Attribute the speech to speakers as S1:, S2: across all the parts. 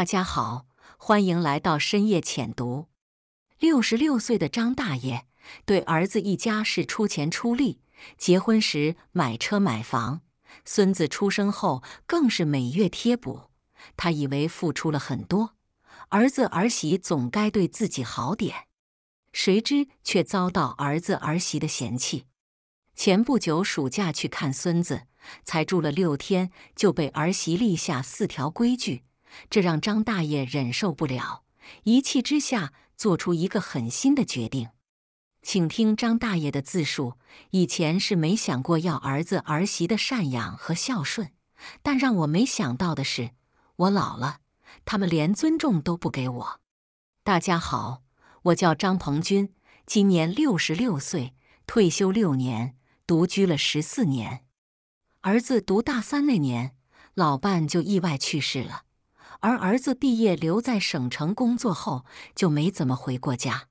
S1: 大家好，欢迎来到深夜浅读。六十六岁的张大爷对儿子一家是出钱出力，结婚时买车买房，孙子出生后更是每月贴补。他以为付出了很多，儿子儿媳总该对自己好点，谁知却遭到儿子儿媳的嫌弃。前不久暑假去看孙子，才住了六天就被儿媳立下四条规矩。这让张大爷忍受不了，一气之下做出一个狠心的决定。请听张大爷的自述：以前是没想过要儿子儿媳的赡养和孝顺，但让我没想到的是，我老了，他们连尊重都不给我。大家好，我叫张鹏军，今年六十六岁，退休六年，独居了十四年。儿子读大三那年，老伴就意外去世了。而儿子毕业留在省城工作后，就没怎么回过家。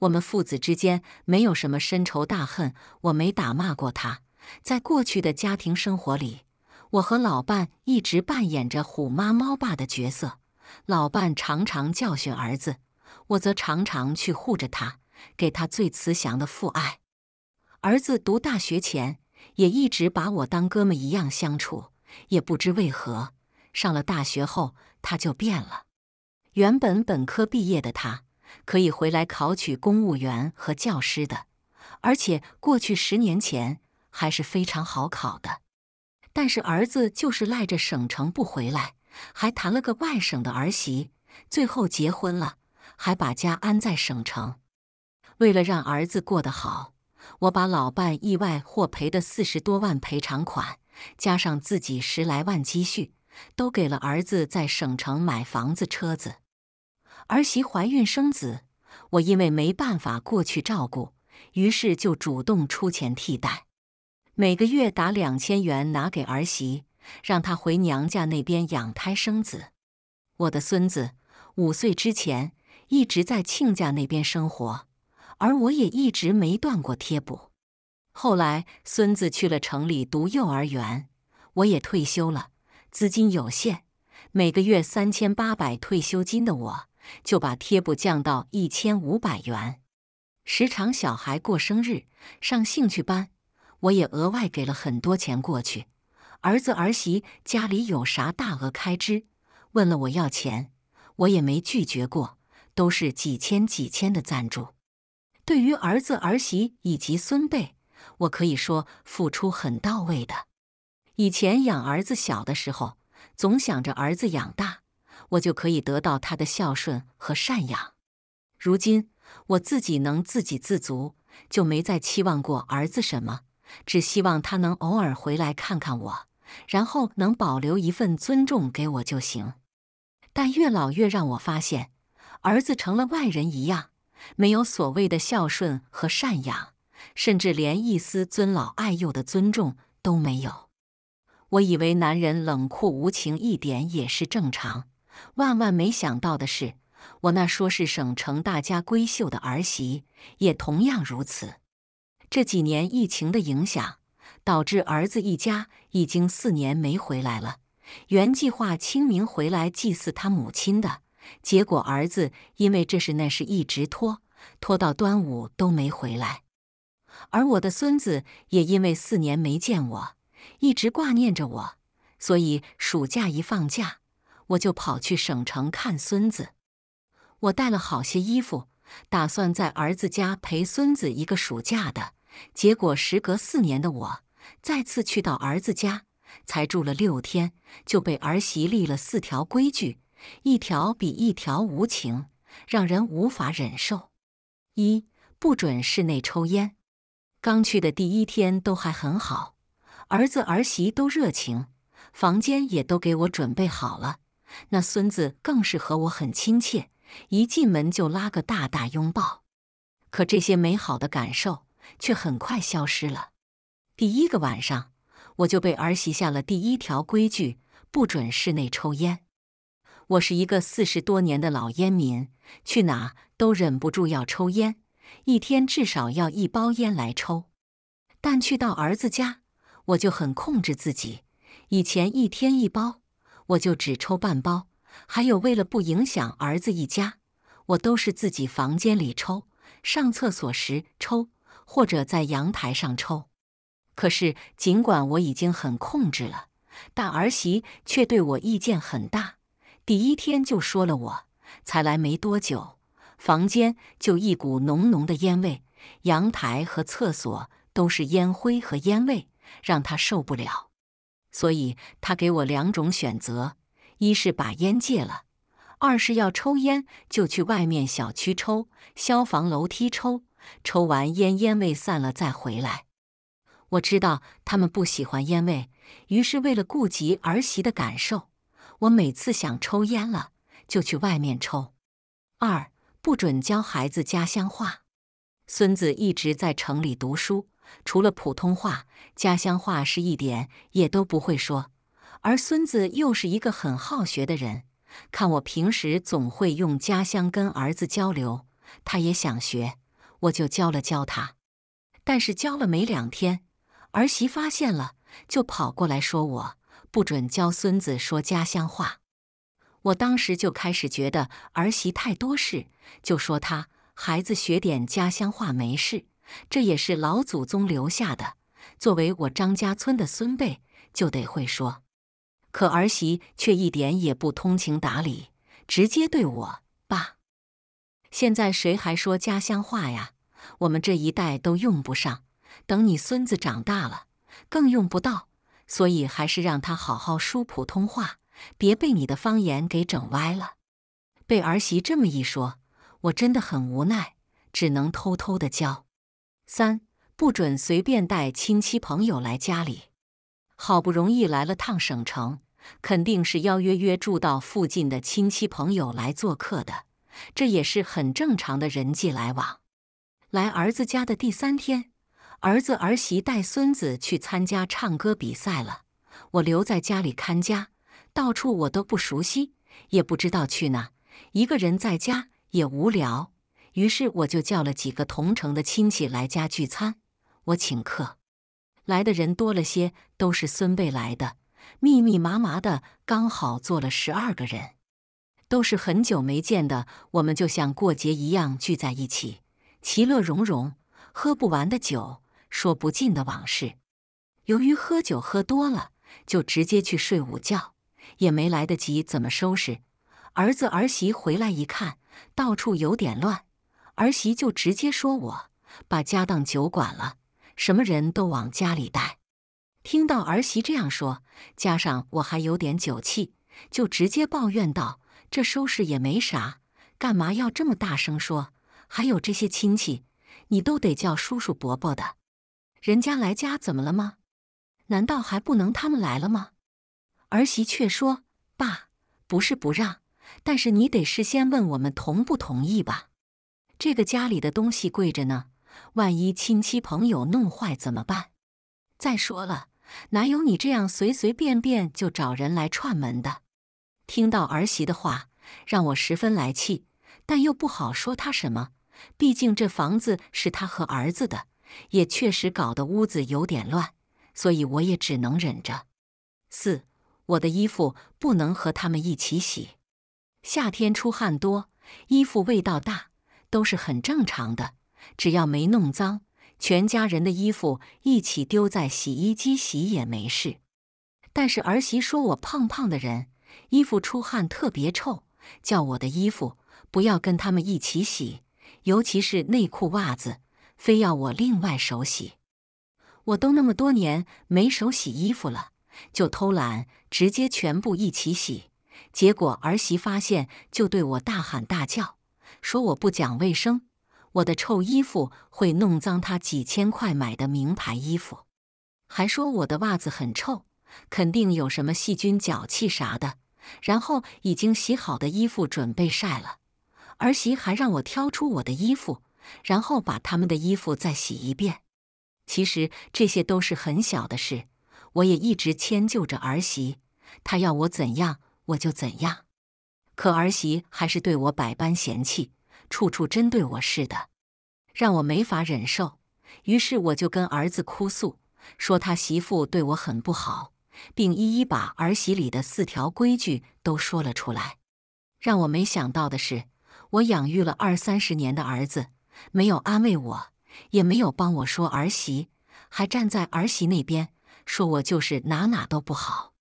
S1: 我们父子之间没有什么深仇大恨，我没打骂过他。在过去的家庭生活里，我和老伴一直扮演着虎妈猫爸的角色，老伴常常教训儿子，我则常常去护着他，给他最慈祥的父爱。儿子读大学前也一直把我当哥们一样相处，也不知为何。上了大学后，他就变了。原本本科毕业的他，可以回来考取公务员和教师的，而且过去十年前还是非常好考的。但是儿子就是赖着省城不回来，还谈了个外省的儿媳，最后结婚了，还把家安在省城。为了让儿子过得好，我把老伴意外获赔的四十多万赔偿款，加上自己十来万积蓄。都给了儿子在省城买房子、车子。儿媳怀孕生子，我因为没办法过去照顾，于是就主动出钱替代，每个月打两千元拿给儿媳，让她回娘家那边养胎生子。我的孙子五岁之前一直在亲家那边生活，而我也一直没断过贴补。后来孙子去了城里读幼儿园，我也退休了。资金有限，每个月三千八百退休金的我，就把贴补降到一千五百元。时常小孩过生日、上兴趣班，我也额外给了很多钱过去。儿子儿媳家里有啥大额开支，问了我要钱，我也没拒绝过，都是几千几千的赞助。对于儿子儿媳以及孙辈，我可以说付出很到位的。以前养儿子小的时候，总想着儿子养大，我就可以得到他的孝顺和赡养。如今我自己能自给自足，就没再期望过儿子什么，只希望他能偶尔回来看看我，然后能保留一份尊重给我就行。但越老越让我发现，儿子成了外人一样，没有所谓的孝顺和赡养，甚至连一丝尊老爱幼的尊重都没有。我以为男人冷酷无情一点也是正常，万万没想到的是，我那说是省城大家闺秀的儿媳，也同样如此。这几年疫情的影响，导致儿子一家已经四年没回来了。原计划清明回来祭祀他母亲的，结果儿子因为这事那事一直拖，拖到端午都没回来。而我的孙子也因为四年没见我。一直挂念着我，所以暑假一放假，我就跑去省城看孙子。我带了好些衣服，打算在儿子家陪孙子一个暑假的。结果，时隔四年的我再次去到儿子家，才住了六天，就被儿媳立了四条规矩，一条比一条无情，让人无法忍受。一不准室内抽烟。刚去的第一天都还很好。儿子儿媳都热情，房间也都给我准备好了。那孙子更是和我很亲切，一进门就拉个大大拥抱。可这些美好的感受却很快消失了。第一个晚上，我就被儿媳下了第一条规矩：不准室内抽烟。我是一个四十多年的老烟民，去哪都忍不住要抽烟，一天至少要一包烟来抽。但去到儿子家，我就很控制自己，以前一天一包，我就只抽半包。还有为了不影响儿子一家，我都是自己房间里抽，上厕所时抽，或者在阳台上抽。可是尽管我已经很控制了，但儿媳却对我意见很大。第一天就说了，我才来没多久，房间就一股浓浓的烟味，阳台和厕所都是烟灰和烟味。让他受不了，所以他给我两种选择：一是把烟戒了，二是要抽烟就去外面小区抽，消防楼梯抽，抽完烟烟味散了再回来。我知道他们不喜欢烟味，于是为了顾及儿媳的感受，我每次想抽烟了就去外面抽。二，不准教孩子家乡话，孙子一直在城里读书。除了普通话，家乡话是一点也都不会说。而孙子又是一个很好学的人，看我平时总会用家乡跟儿子交流，他也想学，我就教了教他。但是教了没两天，儿媳发现了，就跑过来说我不准教孙子说家乡话。我当时就开始觉得儿媳太多事，就说他孩子学点家乡话没事。这也是老祖宗留下的，作为我张家村的孙辈，就得会说。可儿媳却一点也不通情达理，直接对我爸：“现在谁还说家乡话呀？我们这一代都用不上，等你孙子长大了更用不到，所以还是让他好好说普通话，别被你的方言给整歪了。”被儿媳这么一说，我真的很无奈，只能偷偷的教。三不准随便带亲戚朋友来家里。好不容易来了趟省城，肯定是邀约约住到附近的亲戚朋友来做客的，这也是很正常的人际来往。来儿子家的第三天，儿子儿媳带孙子去参加唱歌比赛了，我留在家里看家，到处我都不熟悉，也不知道去哪，一个人在家也无聊。于是我就叫了几个同城的亲戚来家聚餐，我请客。来的人多了些，都是孙辈来的，密密麻麻的，刚好坐了十二个人，都是很久没见的。我们就像过节一样聚在一起，其乐融融，喝不完的酒，说不尽的往事。由于喝酒喝多了，就直接去睡午觉，也没来得及怎么收拾。儿子儿媳回来一看，到处有点乱。儿媳就直接说：“我把家当酒馆了，什么人都往家里带。”听到儿媳这样说，加上我还有点酒气，就直接抱怨道：“这收拾也没啥，干嘛要这么大声说？还有这些亲戚，你都得叫叔叔伯伯的，人家来家怎么了吗？难道还不能他们来了吗？”儿媳却说：“爸，不是不让，但是你得事先问我们同不同意吧。”这个家里的东西贵着呢，万一亲戚朋友弄坏怎么办？再说了，哪有你这样随随便便就找人来串门的？听到儿媳的话，让我十分来气，但又不好说她什么。毕竟这房子是她和儿子的，也确实搞得屋子有点乱，所以我也只能忍着。四，我的衣服不能和他们一起洗，夏天出汗多，衣服味道大。都是很正常的，只要没弄脏，全家人的衣服一起丢在洗衣机洗也没事。但是儿媳说我胖胖的人，衣服出汗特别臭，叫我的衣服不要跟他们一起洗，尤其是内裤袜子，非要我另外手洗。我都那么多年没手洗衣服了，就偷懒直接全部一起洗，结果儿媳发现就对我大喊大叫。说我不讲卫生，我的臭衣服会弄脏他几千块买的名牌衣服，还说我的袜子很臭，肯定有什么细菌、脚气啥的。然后已经洗好的衣服准备晒了，儿媳还让我挑出我的衣服，然后把他们的衣服再洗一遍。其实这些都是很小的事，我也一直迁就着儿媳，她要我怎样我就怎样。可儿媳还是对我百般嫌弃，处处针对我似的，让我没法忍受。于是我就跟儿子哭诉，说他媳妇对我很不好，并一一把儿媳里的四条规矩都说了出来。让我没想到的是，我养育了二三十年的儿子，没有安慰我，也没有帮我说儿媳，还站在儿媳那边，说我就是哪哪都不好。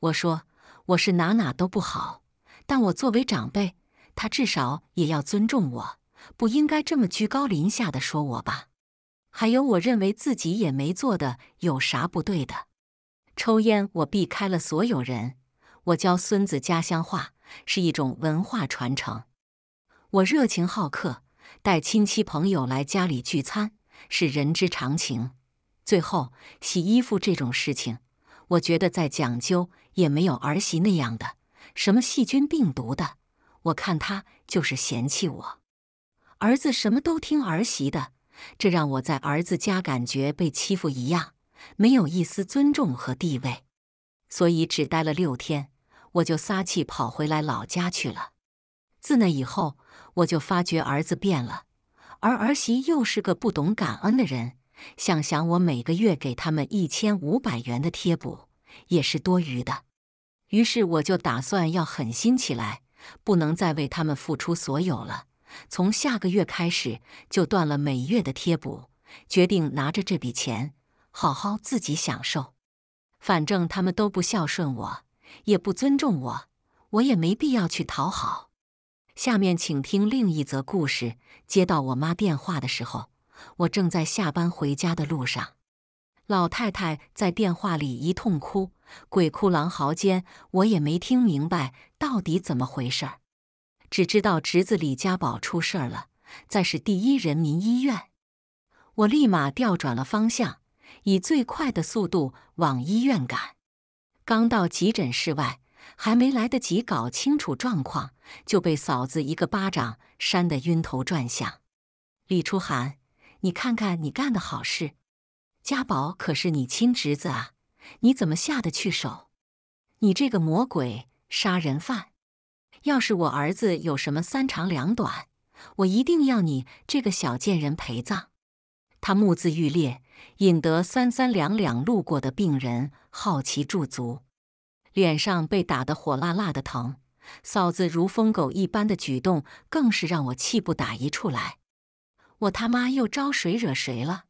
S1: 我说我是哪哪都不好。但我作为长辈，他至少也要尊重我，不应该这么居高临下的说我吧？还有，我认为自己也没做的有啥不对的？抽烟我避开了所有人，我教孙子家乡话是一种文化传承，我热情好客，带亲戚朋友来家里聚餐是人之常情。最后，洗衣服这种事情，我觉得再讲究也没有儿媳那样的。什么细菌、病毒的，我看他就是嫌弃我。儿子什么都听儿媳的，这让我在儿子家感觉被欺负一样，没有一丝尊重和地位。所以只待了六天，我就撒气跑回来老家去了。自那以后，我就发觉儿子变了，而儿媳又是个不懂感恩的人。想想我每个月给他们一千五百元的贴补，也是多余的。于是我就打算要狠心起来，不能再为他们付出所有了。从下个月开始就断了每月的贴补，决定拿着这笔钱好好自己享受。反正他们都不孝顺我，也不尊重我，我也没必要去讨好。下面请听另一则故事。接到我妈电话的时候，我正在下班回家的路上。老太太在电话里一通哭。鬼哭狼嚎间，我也没听明白到底怎么回事儿，只知道侄子李家宝出事儿了，在市第一人民医院。我立马调转了方向，以最快的速度往医院赶。刚到急诊室外，还没来得及搞清楚状况，就被嫂子一个巴掌扇得晕头转向。李初寒，你看看你干的好事！家宝可是你亲侄子啊！你怎么下得去手？你这个魔鬼杀人犯！要是我儿子有什么三长两短，我一定要你这个小贱人陪葬！他目眦欲裂，引得三三两两路过的病人好奇驻足，脸上被打得火辣辣的疼。嫂子如疯狗一般的举动，更是让我气不打一处来。我他妈又招谁惹谁了？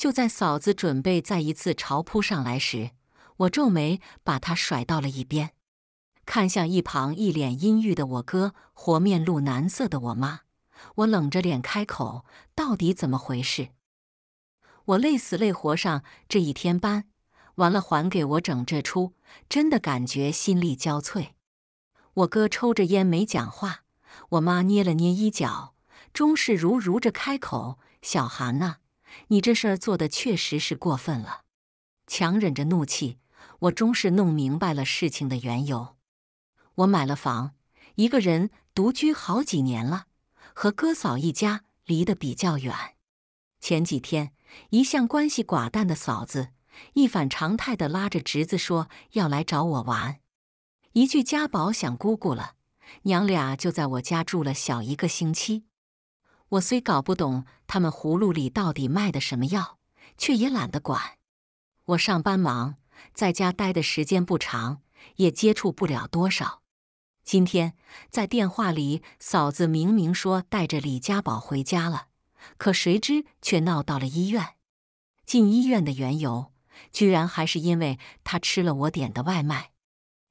S1: 就在嫂子准备再一次朝扑上来时，我皱眉把她甩到了一边，看向一旁一脸阴郁的我哥和面露难色的我妈，我冷着脸开口：“到底怎么回事？我累死累活上这一天班，完了还给我整这出，真的感觉心力交瘁。”我哥抽着烟没讲话，我妈捏了捏衣角，终是如如着开口：“小韩啊。”你这事儿做的确实是过分了，强忍着怒气，我终是弄明白了事情的缘由。我买了房，一个人独居好几年了，和哥嫂一家离得比较远。前几天，一向关系寡淡的嫂子一反常态的拉着侄子说要来找我玩，一句家宝想姑姑了，娘俩就在我家住了小一个星期。我虽搞不懂他们葫芦里到底卖的什么药，却也懒得管。我上班忙，在家待的时间不长，也接触不了多少。今天在电话里，嫂子明明说带着李家宝回家了，可谁知却闹到了医院。进医院的缘由，居然还是因为他吃了我点的外卖。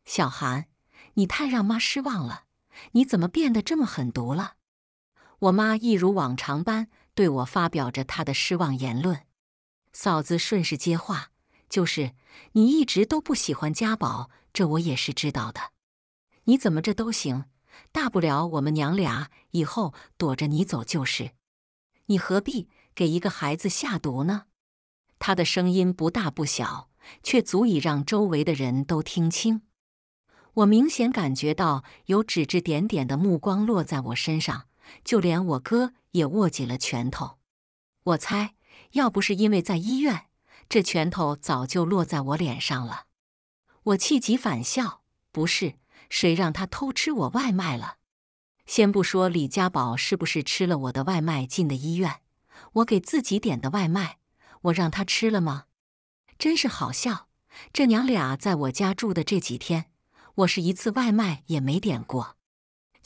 S1: 小韩，你太让妈失望了，你怎么变得这么狠毒了？我妈一如往常般对我发表着她的失望言论，嫂子顺势接话：“就是你一直都不喜欢家宝，这我也是知道的。你怎么这都行？大不了我们娘俩以后躲着你走就是。你何必给一个孩子下毒呢？”她的声音不大不小，却足以让周围的人都听清。我明显感觉到有指指点点的目光落在我身上。就连我哥也握紧了拳头，我猜，要不是因为在医院，这拳头早就落在我脸上了。我气急反笑，不是谁让他偷吃我外卖了？先不说李家宝是不是吃了我的外卖进的医院，我给自己点的外卖，我让他吃了吗？真是好笑，这娘俩在我家住的这几天，我是一次外卖也没点过。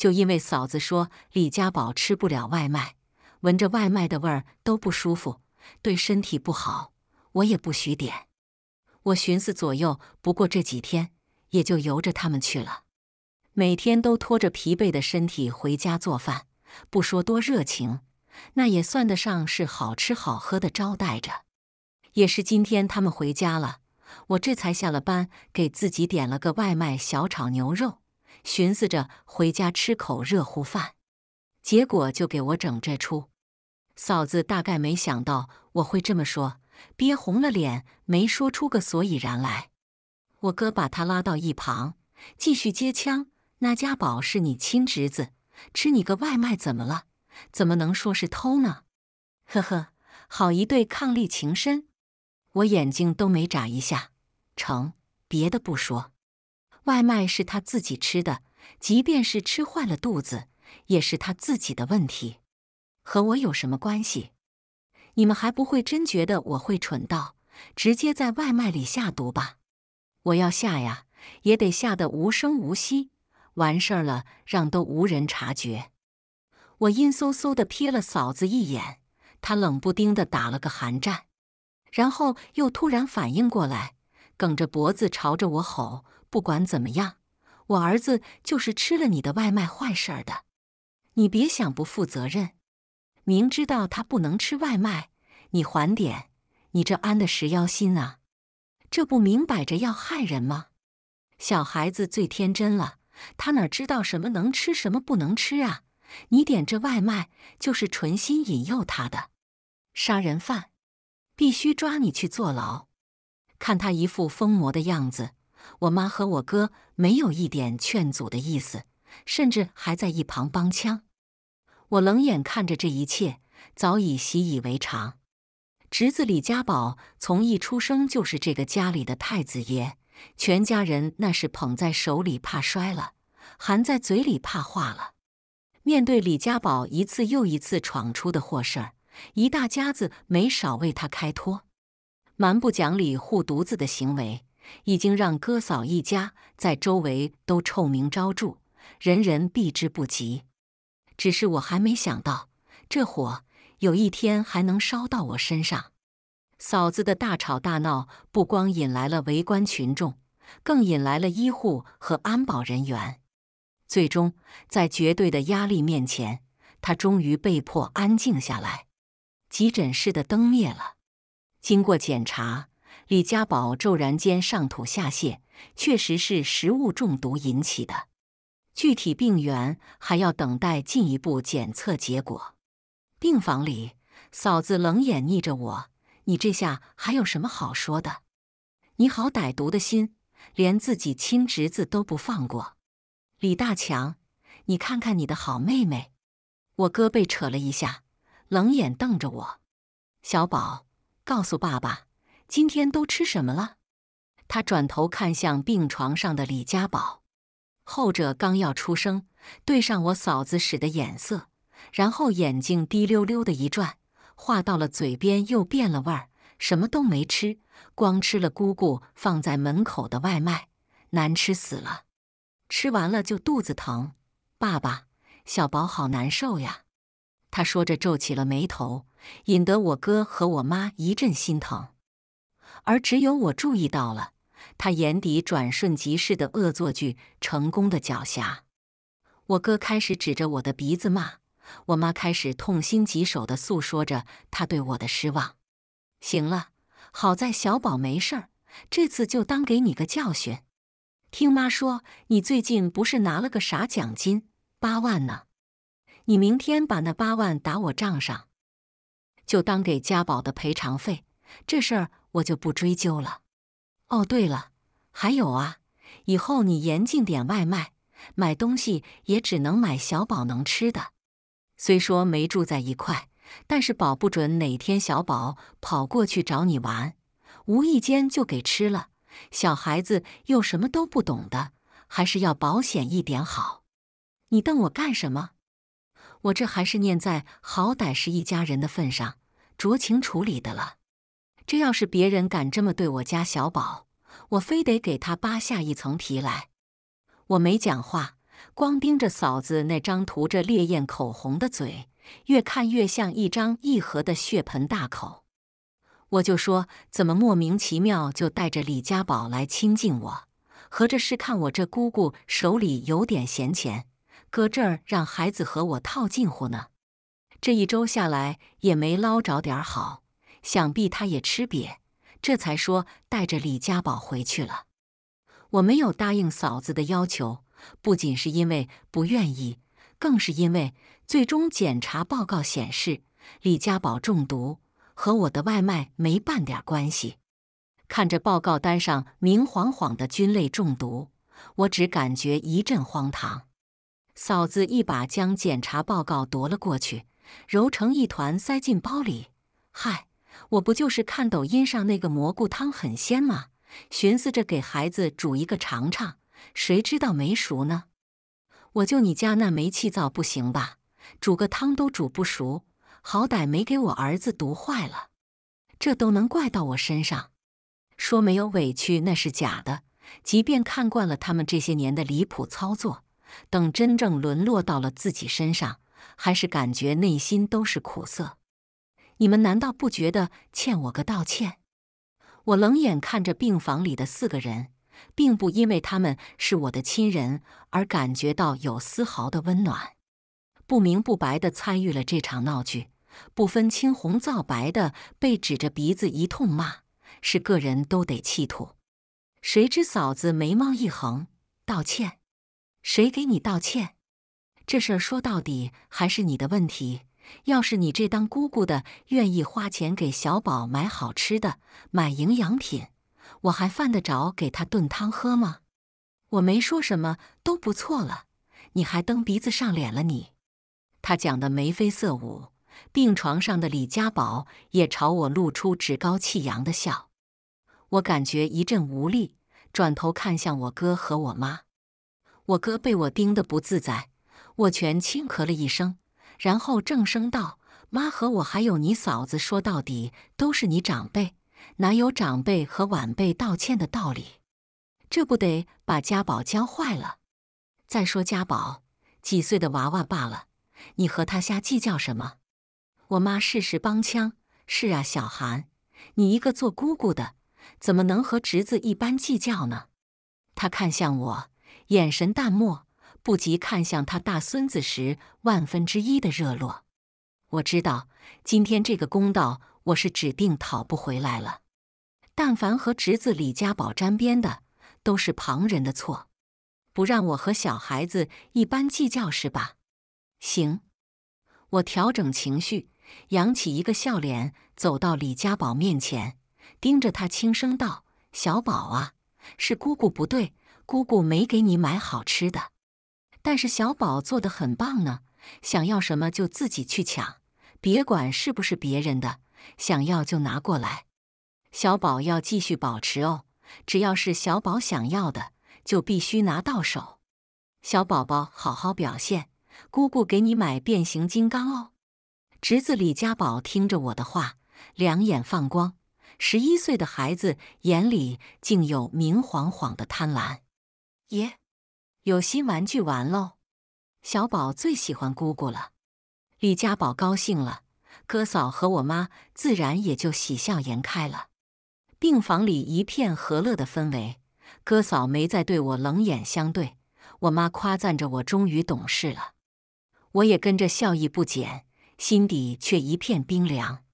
S1: 就因为嫂子说李家宝吃不了外卖，闻着外卖的味儿都不舒服，对身体不好，我也不许点。我寻思左右，不过这几天也就由着他们去了。每天都拖着疲惫的身体回家做饭，不说多热情，那也算得上是好吃好喝的招待着。也是今天他们回家了，我这才下了班给自己点了个外卖小炒牛肉。寻思着回家吃口热乎饭，结果就给我整这出。嫂子大概没想到我会这么说，憋红了脸，没说出个所以然来。我哥把他拉到一旁，继续接枪：“那家宝是你亲侄子，吃你个外卖怎么了？怎么能说是偷呢？”呵呵，好一对伉俪情深，我眼睛都没眨一下。成，别的不说。外卖是他自己吃的，即便是吃坏了肚子，也是他自己的问题，和我有什么关系？你们还不会真觉得我会蠢到直接在外卖里下毒吧？我要下呀，也得下的无声无息，完事儿了让都无人察觉。我阴飕飕的瞥了嫂子一眼，她冷不丁的打了个寒战，然后又突然反应过来，梗着脖子朝着我吼。不管怎么样，我儿子就是吃了你的外卖坏事儿的。你别想不负责任，明知道他不能吃外卖，你还点，你这安的什么心啊？这不明摆着要害人吗？小孩子最天真了，他哪知道什么能吃，什么不能吃啊？你点这外卖就是存心引诱他的，杀人犯必须抓你去坐牢。看他一副疯魔的样子。我妈和我哥没有一点劝阻的意思，甚至还在一旁帮腔。我冷眼看着这一切，早已习以为常。侄子李家宝从一出生就是这个家里的太子爷，全家人那是捧在手里怕摔了，含在嘴里怕化了。面对李家宝一次又一次闯出的祸事儿，一大家子没少为他开脱，蛮不讲理护犊子的行为。已经让哥嫂一家在周围都臭名昭著，人人避之不及。只是我还没想到，这火有一天还能烧到我身上。嫂子的大吵大闹，不光引来了围观群众，更引来了医护和安保人员。最终，在绝对的压力面前，他终于被迫安静下来。急诊室的灯灭了，经过检查。李家宝骤然间上吐下泻，确实是食物中毒引起的，具体病源还要等待进一步检测结果。病房里，嫂子冷眼睨着我：“你这下还有什么好说的？你好歹毒的心，连自己亲侄子都不放过。”李大强，你看看你的好妹妹。我哥被扯了一下，冷眼瞪着我：“小宝，告诉爸爸。”今天都吃什么了？他转头看向病床上的李家宝，后者刚要出声，对上我嫂子使的眼色，然后眼睛滴溜溜的一转，话到了嘴边又变了味儿，什么都没吃，光吃了姑姑放在门口的外卖，难吃死了，吃完了就肚子疼。爸爸，小宝好难受呀！他说着皱起了眉头，引得我哥和我妈一阵心疼。而只有我注意到了，他眼底转瞬即逝的恶作剧成功的狡黠。我哥开始指着我的鼻子骂，我妈开始痛心疾首的诉说着他对我的失望。行了，好在小宝没事儿，这次就当给你个教训。听妈说，你最近不是拿了个啥奖金，八万呢？你明天把那八万打我账上，就当给家宝的赔偿费。这事儿。我就不追究了。哦，对了，还有啊，以后你严禁点外卖，买东西也只能买小宝能吃的。虽说没住在一块，但是保不准哪天小宝跑过去找你玩，无意间就给吃了。小孩子又什么都不懂的，还是要保险一点好。你瞪我干什么？我这还是念在好歹是一家人的份上，酌情处理的了。这要是别人敢这么对我家小宝，我非得给他扒下一层皮来！我没讲话，光盯着嫂子那张涂着烈焰口红的嘴，越看越像一张一合的血盆大口。我就说，怎么莫名其妙就带着李家宝来亲近我？合着是看我这姑姑手里有点闲钱，搁这儿让孩子和我套近乎呢？这一周下来也没捞着点儿好。想必他也吃瘪，这才说带着李家宝回去了。我没有答应嫂子的要求，不仅是因为不愿意，更是因为最终检查报告显示李家宝中毒和我的外卖没半点关系。看着报告单上明晃晃的菌类中毒，我只感觉一阵荒唐。嫂子一把将检查报告夺了过去，揉成一团塞进包里。嗨！我不就是看抖音上那个蘑菇汤很鲜吗？寻思着给孩子煮一个尝尝，谁知道没熟呢？我就你家那煤气灶不行吧？煮个汤都煮不熟，好歹没给我儿子毒坏了，这都能怪到我身上？说没有委屈那是假的，即便看惯了他们这些年的离谱操作，等真正沦落到了自己身上，还是感觉内心都是苦涩。你们难道不觉得欠我个道歉？我冷眼看着病房里的四个人，并不因为他们是我的亲人而感觉到有丝毫的温暖。不明不白的参与了这场闹剧，不分青红皂白的被指着鼻子一通骂，是个人都得气吐。谁知嫂子眉毛一横：“道歉？谁给你道歉？这事儿说到底还是你的问题。”要是你这当姑姑的愿意花钱给小宝买好吃的、买营养品，我还犯得着给他炖汤喝吗？我没说什么都不错了，你还蹬鼻子上脸了你！他讲得眉飞色舞，病床上的李家宝也朝我露出趾高气扬的笑。我感觉一阵无力，转头看向我哥和我妈。我哥被我盯得不自在，握拳轻咳了一声。然后正声道：“妈和我还有你嫂子，说到底都是你长辈，哪有长辈和晚辈道歉的道理？这不得把家宝教坏了？再说家宝几岁的娃娃罢了，你和他瞎计较什么？”我妈适时帮腔：“是啊，小韩，你一个做姑姑的，怎么能和侄子一般计较呢？”他看向我，眼神淡漠。不及看向他大孙子时万分之一的热络，我知道今天这个公道我是指定讨不回来了。但凡和侄子李家宝沾边的，都是旁人的错，不让我和小孩子一般计较是吧？行，我调整情绪，扬起一个笑脸，走到李家宝面前，盯着他轻声道：“小宝啊，是姑姑不对，姑姑没给你买好吃的。”但是小宝做的很棒呢，想要什么就自己去抢，别管是不是别人的，想要就拿过来。小宝要继续保持哦，只要是小宝想要的，就必须拿到手。小宝宝好好表现，姑姑给你买变形金刚哦。侄子李家宝听着我的话，两眼放光，十一岁的孩子眼里竟有明晃晃的贪婪，耶。有新玩具玩喽，小宝最喜欢姑姑了。李家宝高兴了，哥嫂和我妈自然也就喜笑颜开了。病房里一片和乐的氛围，哥嫂没再对我冷眼相对，我妈夸赞着我终于懂事了，我也跟着笑意不减，心底却一片冰凉。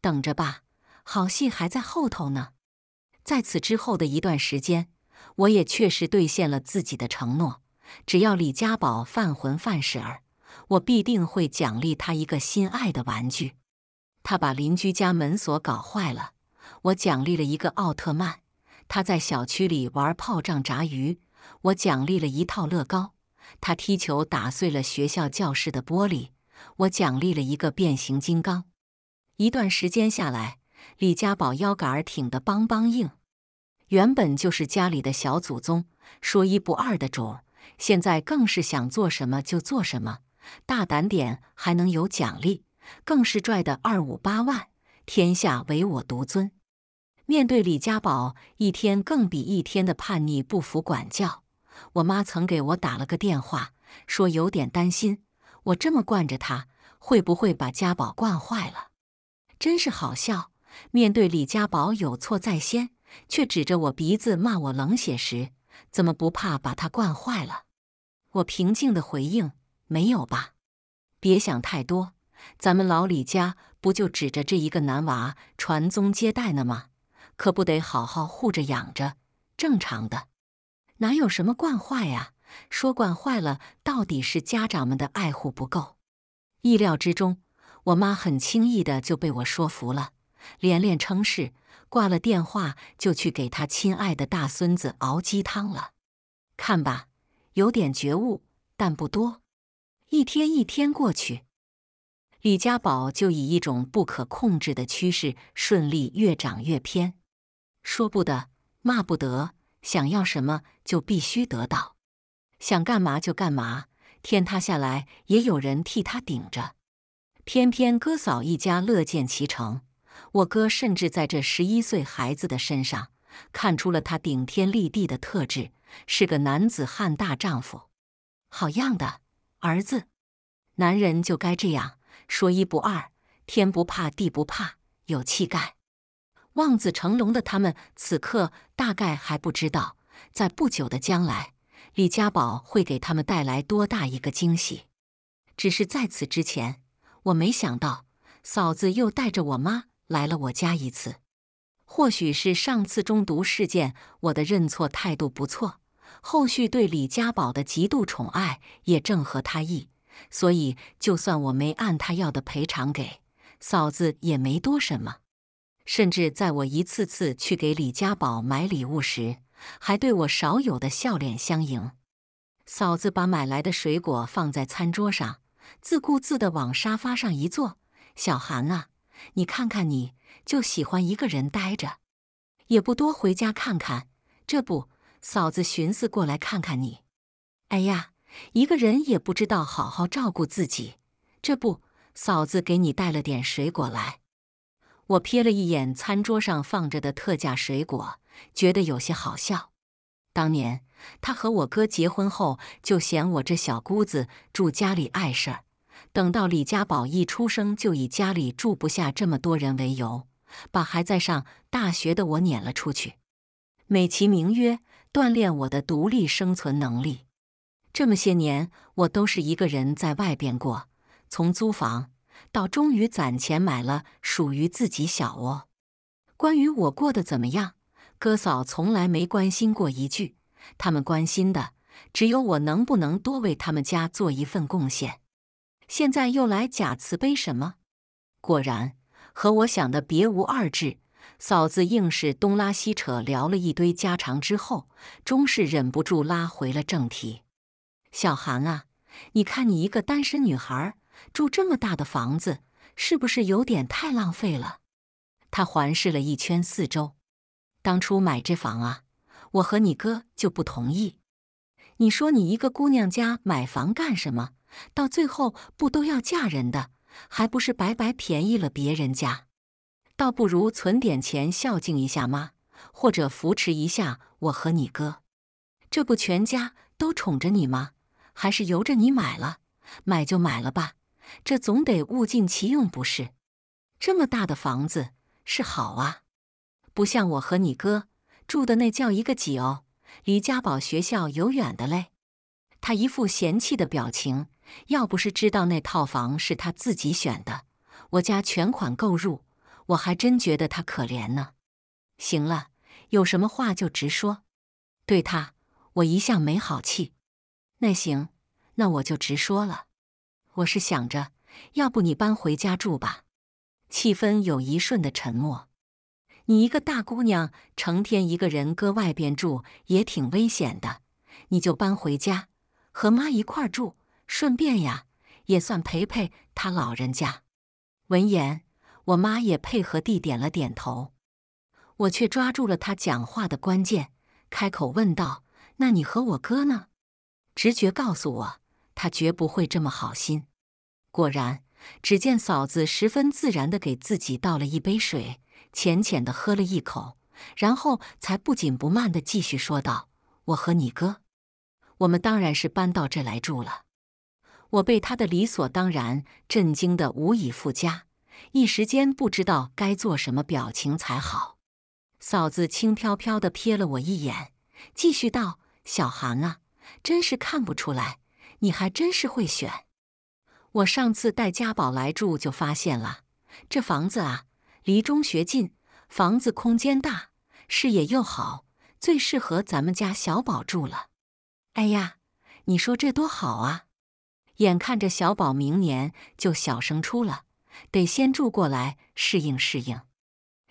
S1: 等着吧，好戏还在后头呢。在此之后的一段时间。我也确实兑现了自己的承诺，只要李家宝犯浑犯事儿，我必定会奖励他一个心爱的玩具。他把邻居家门锁搞坏了，我奖励了一个奥特曼；他在小区里玩炮仗炸鱼，我奖励了一套乐高；他踢球打碎了学校教室的玻璃，我奖励了一个变形金刚。一段时间下来，李家宝腰杆儿挺得梆梆硬。原本就是家里的小祖宗，说一不二的种，现在更是想做什么就做什么，大胆点还能有奖励，更是拽的二五八万，天下唯我独尊。面对李家宝一天更比一天的叛逆不服管教，我妈曾给我打了个电话，说有点担心我这么惯着他，会不会把家宝惯坏了？真是好笑，面对李家宝有错在先。却指着我鼻子骂我冷血时，怎么不怕把他惯坏了？我平静地回应：“没有吧，别想太多。咱们老李家不就指着这一个男娃传宗接代呢吗？可不得好好护着养着？正常的，哪有什么惯坏呀？说惯坏了，到底是家长们的爱护不够。意料之中，我妈很轻易的就被我说服了。”连连称是，挂了电话就去给他亲爱的大孙子熬鸡汤了。看吧，有点觉悟，但不多。一天一天过去，李家宝就以一种不可控制的趋势，顺利越长越偏。说不得，骂不得，想要什么就必须得到，想干嘛就干嘛，天塌下来也有人替他顶着。偏偏哥嫂一家乐见其成。我哥甚至在这十一岁孩子的身上看出了他顶天立地的特质，是个男子汉大丈夫，好样的，儿子！男人就该这样说一不二，天不怕地不怕，有气概。望子成龙的他们此刻大概还不知道，在不久的将来，李家宝会给他们带来多大一个惊喜。只是在此之前，我没想到嫂子又带着我妈。来了我家一次，或许是上次中毒事件，我的认错态度不错，后续对李家宝的极度宠爱也正合他意，所以就算我没按他要的赔偿给嫂子，也没多什么。甚至在我一次次去给李家宝买礼物时，还对我少有的笑脸相迎。嫂子把买来的水果放在餐桌上，自顾自地往沙发上一坐：“小韩啊。”你看看，你就喜欢一个人待着，也不多回家看看。这不，嫂子寻思过来看看你。哎呀，一个人也不知道好好照顾自己。这不，嫂子给你带了点水果来。我瞥了一眼餐桌上放着的特价水果，觉得有些好笑。当年她和我哥结婚后，就嫌我这小姑子住家里碍事儿。等到李家宝一出生，就以家里住不下这么多人为由，把还在上大学的我撵了出去，美其名曰锻炼我的独立生存能力。这么些年，我都是一个人在外边过，从租房到终于攒钱买了属于自己小窝。关于我过得怎么样，哥嫂从来没关心过一句，他们关心的只有我能不能多为他们家做一份贡献。现在又来假慈悲什么？果然和我想的别无二致。嫂子硬是东拉西扯聊了一堆家常之后，终是忍不住拉回了正题：“小韩啊，你看你一个单身女孩住这么大的房子，是不是有点太浪费了？”他环视了一圈四周，当初买这房啊，我和你哥就不同意。你说你一个姑娘家买房干什么？到最后不都要嫁人的，还不是白白便宜了别人家？倒不如存点钱孝敬一下妈，或者扶持一下我和你哥。这不全家都宠着你吗？还是由着你买了，买就买了吧。这总得物尽其用，不是？这么大的房子是好啊，不像我和你哥住的那叫一个挤哦，离家宝学校有远的嘞。他一副嫌弃的表情。要不是知道那套房是他自己选的，我家全款购入，我还真觉得他可怜呢。行了，有什么话就直说。对他，我一向没好气。那行，那我就直说了。我是想着，要不你搬回家住吧。气氛有一瞬的沉默。你一个大姑娘，成天一个人搁外边住也挺危险的，你就搬回家，和妈一块儿住。顺便呀，也算陪陪他老人家。闻言，我妈也配合地点了点头。我却抓住了他讲话的关键，开口问道：“那你和我哥呢？”直觉告诉我，他绝不会这么好心。果然，只见嫂子十分自然的给自己倒了一杯水，浅浅的喝了一口，然后才不紧不慢的继续说道：“我和你哥，我们当然是搬到这来住了。”我被他的理所当然震惊得无以复加，一时间不知道该做什么表情才好。嫂子轻飘飘地瞥了我一眼，继续道：“小韩啊，真是看不出来，你还真是会选。我上次带家宝来住就发现了，这房子啊，离中学近，房子空间大，视野又好，最适合咱们家小宝住了。哎呀，你说这多好啊！”眼看着小宝明年就小升初了，得先住过来适应适应，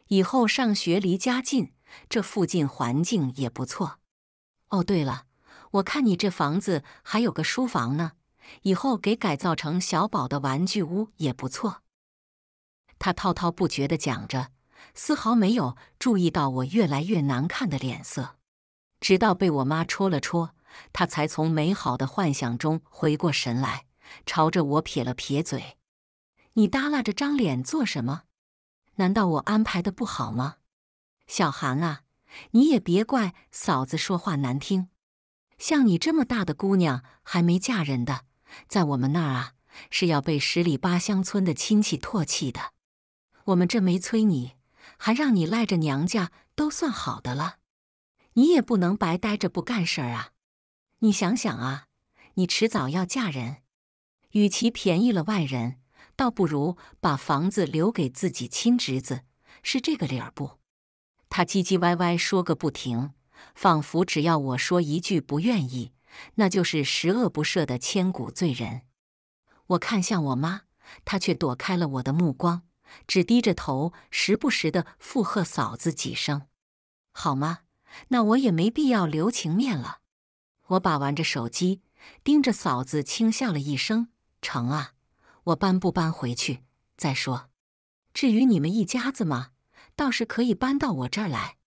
S1: 以后上学离家近，这附近环境也不错。哦，对了，我看你这房子还有个书房呢，以后给改造成小宝的玩具屋也不错。他滔滔不绝的讲着，丝毫没有注意到我越来越难看的脸色，直到被我妈戳了戳。他才从美好的幻想中回过神来，朝着我撇了撇嘴：“你耷拉着张脸做什么？难道我安排的不好吗？小韩啊，你也别怪嫂子说话难听。像你这么大的姑娘还没嫁人的，在我们那儿啊，是要被十里八乡村的亲戚唾弃的。我们这没催你，还让你赖着娘家都算好的了。你也不能白呆着不干事儿啊。”你想想啊，你迟早要嫁人，与其便宜了外人，倒不如把房子留给自己亲侄子，是这个理儿不？他唧唧歪歪说个不停，仿佛只要我说一句不愿意，那就是十恶不赦的千古罪人。我看向我妈，她却躲开了我的目光，只低着头，时不时地附和嫂子几声，好吗？那我也没必要留情面了。我把玩着手机，盯着嫂子轻笑了一声：“成啊，我搬不搬回去再说。至于你们一家子嘛，倒是可以搬到我这儿来。”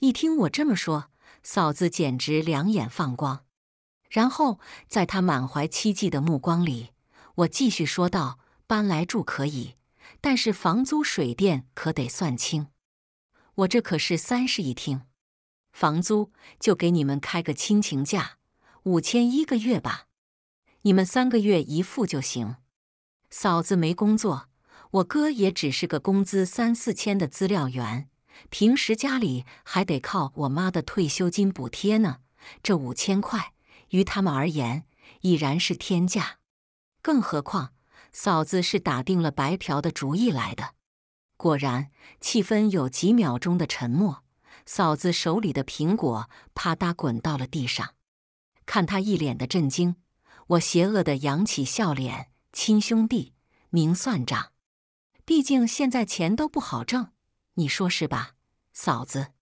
S1: 一听我这么说，嫂子简直两眼放光。然后，在她满怀期冀的目光里，我继续说道：“搬来住可以，但是房租水电可得算清。我这可是三室一厅。”房租就给你们开个亲情价，五千一个月吧，你们三个月一付就行。嫂子没工作，我哥也只是个工资三四千的资料员，平时家里还得靠我妈的退休金补贴呢。这五千块，于他们而言已然是天价，更何况嫂子是打定了白嫖的主意来的。果然，气氛有几秒钟的沉默。嫂子手里的苹果啪嗒滚到了地上，看她一脸的震惊，我邪恶的扬起笑脸。亲兄弟，明算账，毕竟现在钱都不好挣，你说是吧，嫂子？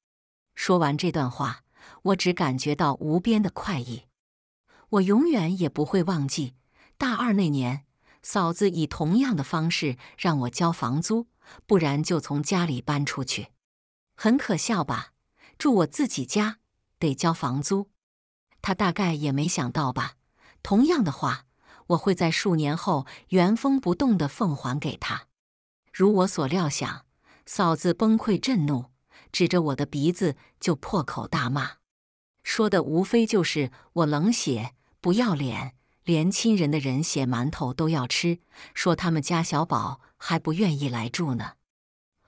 S1: 说完这段话，我只感觉到无边的快意。我永远也不会忘记，大二那年，嫂子以同样的方式让我交房租，不然就从家里搬出去。很可笑吧？住我自己家得交房租，他大概也没想到吧。同样的话，我会在数年后原封不动的奉还给他。如我所料想，嫂子崩溃震怒，指着我的鼻子就破口大骂，说的无非就是我冷血、不要脸，连亲人的人血馒头都要吃。说他们家小宝还不愿意来住呢，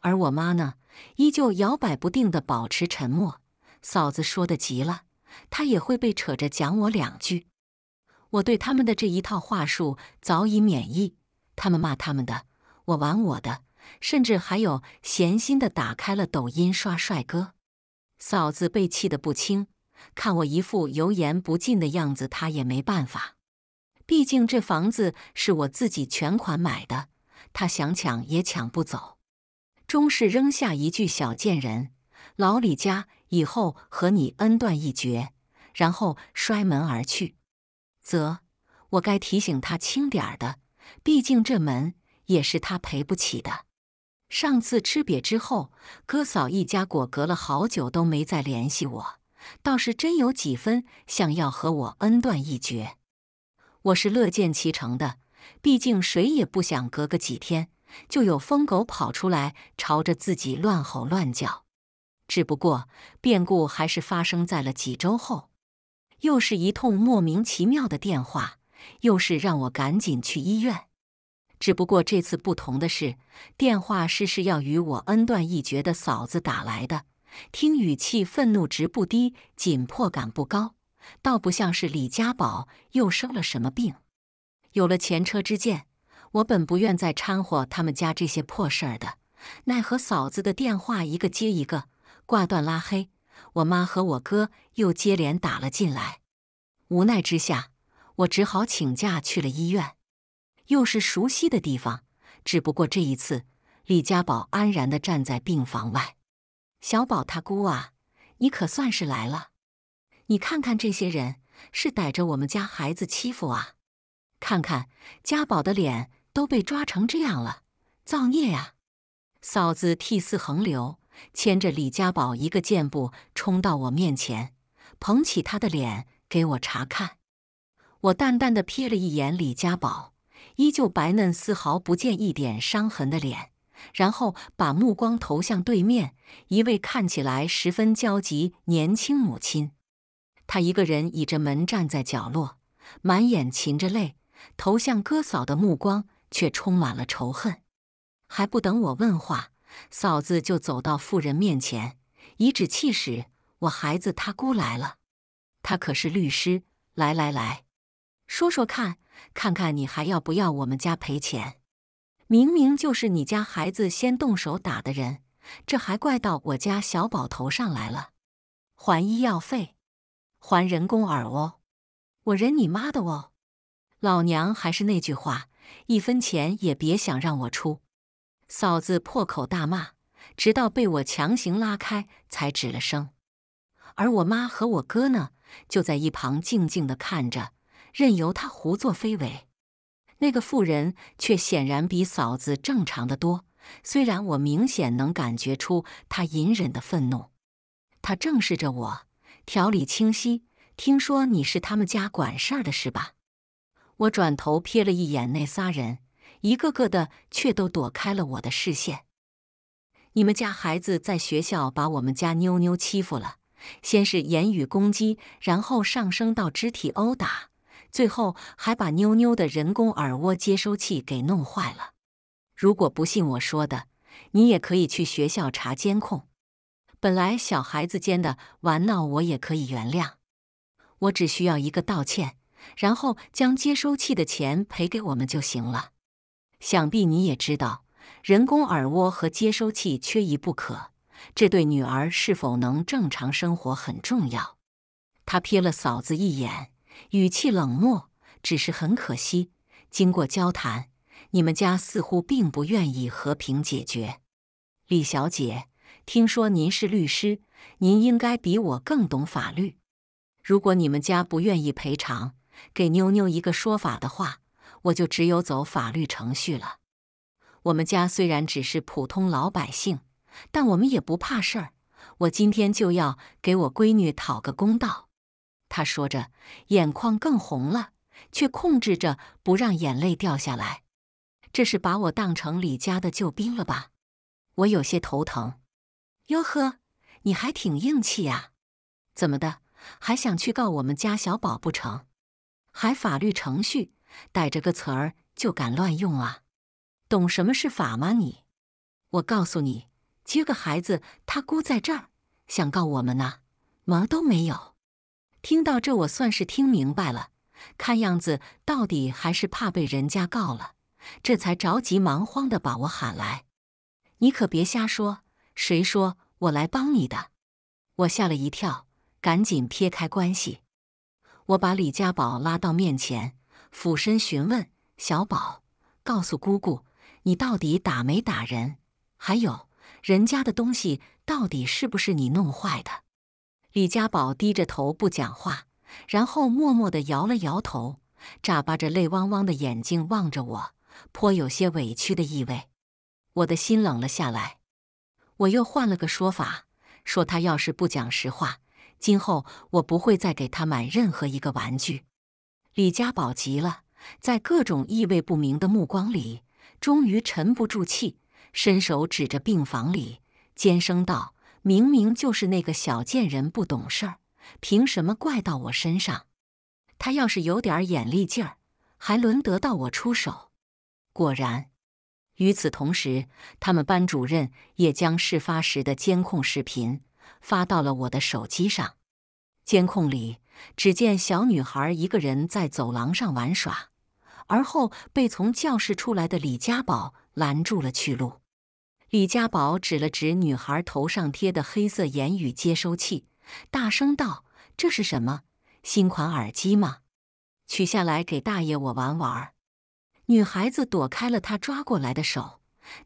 S1: 而我妈呢？依旧摇摆不定的保持沉默。嫂子说的急了，他也会被扯着讲我两句。我对他们的这一套话术早已免疫。他们骂他们的，我玩我的，甚至还有闲心的打开了抖音刷帅哥。嫂子被气得不轻，看我一副油盐不进的样子，她也没办法。毕竟这房子是我自己全款买的，她想抢也抢不走。终是扔下一句“小贱人”，老李家以后和你恩断义绝，然后摔门而去。则我该提醒他轻点儿的，毕竟这门也是他赔不起的。上次吃瘪之后，哥嫂一家果隔了好久都没再联系我，倒是真有几分想要和我恩断义绝。我是乐见其成的，毕竟谁也不想隔个几天。就有疯狗跑出来，朝着自己乱吼乱叫。只不过变故还是发生在了几周后，又是一通莫名其妙的电话，又是让我赶紧去医院。只不过这次不同的是，电话是是要与我恩断义绝的嫂子打来的，听语气愤怒值不低，紧迫感不高，倒不像是李家宝又生了什么病。有了前车之鉴。我本不愿再掺和他们家这些破事儿的，奈何嫂子的电话一个接一个挂断拉黑，我妈和我哥又接连打了进来。无奈之下，我只好请假去了医院，又是熟悉的地方。只不过这一次，李家宝安然地站在病房外。小宝他姑啊，你可算是来了！你看看这些人，是逮着我们家孩子欺负啊？看看家宝的脸！都被抓成这样了，造孽呀！嫂子涕泗横流，牵着李家宝一个箭步冲到我面前，捧起他的脸给我查看。我淡淡的瞥了一眼李家宝，依旧白嫩、丝毫不见一点伤痕的脸，然后把目光投向对面一位看起来十分焦急年轻母亲。她一个人倚着门站在角落，满眼噙着泪，投向哥嫂的目光。却充满了仇恨。还不等我问话，嫂子就走到妇人面前，颐指气使：“我孩子他姑来了，他可是律师。来来来，说说看，看看你还要不要我们家赔钱？明明就是你家孩子先动手打的人，这还怪到我家小宝头上来了？还医药费，还人工耳蜗，我忍你妈的哦！老娘还是那句话。”一分钱也别想让我出！嫂子破口大骂，直到被我强行拉开才止了声。而我妈和我哥呢，就在一旁静静地看着，任由他胡作非为。那个妇人却显然比嫂子正常的多，虽然我明显能感觉出她隐忍的愤怒。她正视着我，条理清晰：“听说你是他们家管事儿的是吧？”我转头瞥了一眼那仨人，一个个的却都躲开了我的视线。你们家孩子在学校把我们家妞妞欺负了，先是言语攻击，然后上升到肢体殴打，最后还把妞妞的人工耳蜗接收器给弄坏了。如果不信我说的，你也可以去学校查监控。本来小孩子间的玩闹我也可以原谅，我只需要一个道歉。然后将接收器的钱赔给我们就行了。想必你也知道，人工耳蜗和接收器缺一不可，这对女儿是否能正常生活很重要。他瞥了嫂子一眼，语气冷漠。只是很可惜，经过交谈，你们家似乎并不愿意和平解决。李小姐，听说您是律师，您应该比我更懂法律。如果你们家不愿意赔偿，给妞妞一个说法的话，我就只有走法律程序了。我们家虽然只是普通老百姓，但我们也不怕事儿。我今天就要给我闺女讨个公道。她说着眼眶更红了，却控制着不让眼泪掉下来。这是把我当成李家的救兵了吧？我有些头疼。哟呵，你还挺硬气啊？怎么的，还想去告我们家小宝不成？还法律程序，带着个词儿就敢乱用啊！懂什么是法吗你？我告诉你，接个孩子，他姑在这儿，想告我们呢，门都没有。听到这，我算是听明白了，看样子到底还是怕被人家告了，这才着急忙慌的把我喊来。你可别瞎说，谁说我来帮你的？我吓了一跳，赶紧撇开关系。我把李家宝拉到面前，俯身询问：“小宝，告诉姑姑，你到底打没打人？还有，人家的东西到底是不是你弄坏的？”李家宝低着头不讲话，然后默默的摇了摇头，眨巴着泪汪汪的眼睛望着我，颇有些委屈的意味。我的心冷了下来。我又换了个说法，说他要是不讲实话。今后我不会再给他买任何一个玩具。李家宝急了，在各种意味不明的目光里，终于沉不住气，伸手指着病房里，尖声道：“明明就是那个小贱人不懂事儿，凭什么怪到我身上？他要是有点眼力劲儿，还轮得到我出手？”果然，与此同时，他们班主任也将事发时的监控视频。发到了我的手机上。监控里，只见小女孩一个人在走廊上玩耍，而后被从教室出来的李家宝拦住了去路。李家宝指了指女孩头上贴的黑色言语接收器，大声道：“这是什么？新款耳机吗？取下来给大爷我玩玩。”女孩子躲开了他抓过来的手。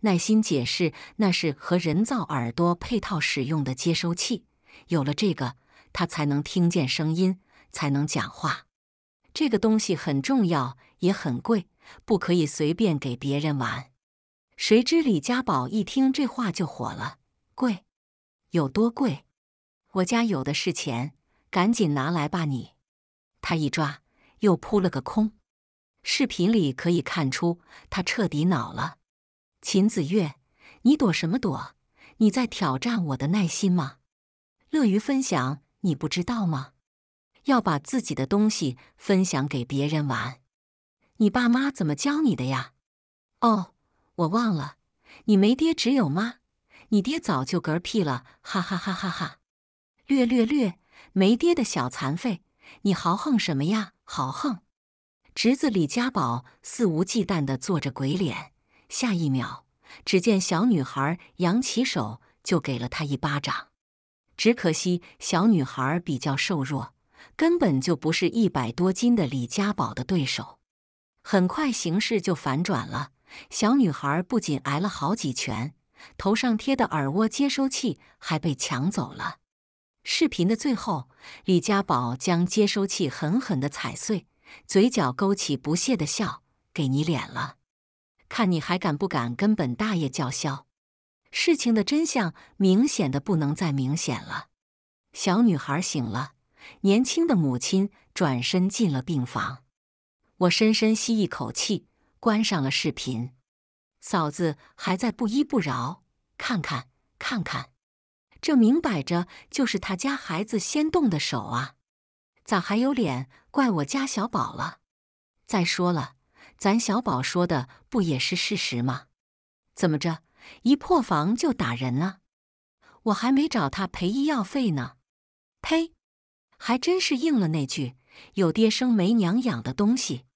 S1: 耐心解释，那是和人造耳朵配套使用的接收器，有了这个，他才能听见声音，才能讲话。这个东西很重要，也很贵，不可以随便给别人玩。谁知李家宝一听这话就火了：“贵？有多贵？我家有的是钱，赶紧拿来吧你！”他一抓，又扑了个空。视频里可以看出，他彻底恼了。秦子越，你躲什么躲？你在挑战我的耐心吗？乐于分享，你不知道吗？要把自己的东西分享给别人玩。你爸妈怎么教你的呀？哦，我忘了，你没爹只有妈，你爹早就嗝屁了，哈哈哈哈哈！略略略，没爹的小残废，你豪横什么呀？豪横！侄子李家宝肆无忌惮的做着鬼脸。下一秒，只见小女孩扬起手，就给了他一巴掌。只可惜小女孩比较瘦弱，根本就不是一百多斤的李家宝的对手。很快形势就反转了，小女孩不仅挨了好几拳，头上贴的耳蜗接收器还被抢走了。视频的最后，李家宝将接收器狠狠地踩碎，嘴角勾起不屑的笑：“给你脸了。”看你还敢不敢跟本大爷叫嚣！事情的真相明显的不能再明显了。小女孩醒了，年轻的母亲转身进了病房。我深深吸一口气，关上了视频。嫂子还在不依不饶，看看看看，这明摆着就是他家孩子先动的手啊！咋还有脸怪我家小宝了？再说了。咱小宝说的不也是事实吗？怎么着，一破防就打人了？我还没找他赔医药费呢！呸，还真是应了那句“有爹生没娘养”的东西。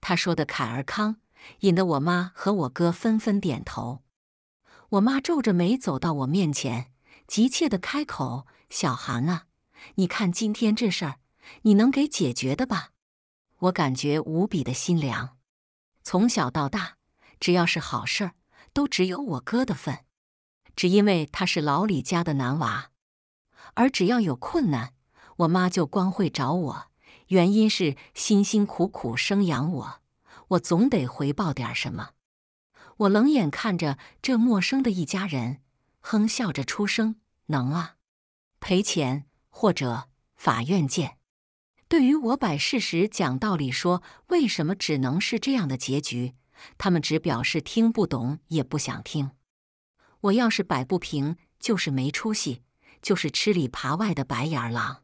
S1: 他说的“凯儿康”，引得我妈和我哥纷纷点头。我妈皱着眉走到我面前，急切的开口：“小韩啊，你看今天这事儿，你能给解决的吧？”我感觉无比的心凉。从小到大，只要是好事儿，都只有我哥的份，只因为他是老李家的男娃。而只要有困难，我妈就光会找我，原因是辛辛苦苦生养我，我总得回报点什么。我冷眼看着这陌生的一家人，哼笑着出声：“能啊，赔钱或者法院见。”对于我摆事实、讲道理，说为什么只能是这样的结局，他们只表示听不懂，也不想听。我要是摆不平，就是没出息，就是吃里扒外的白眼狼。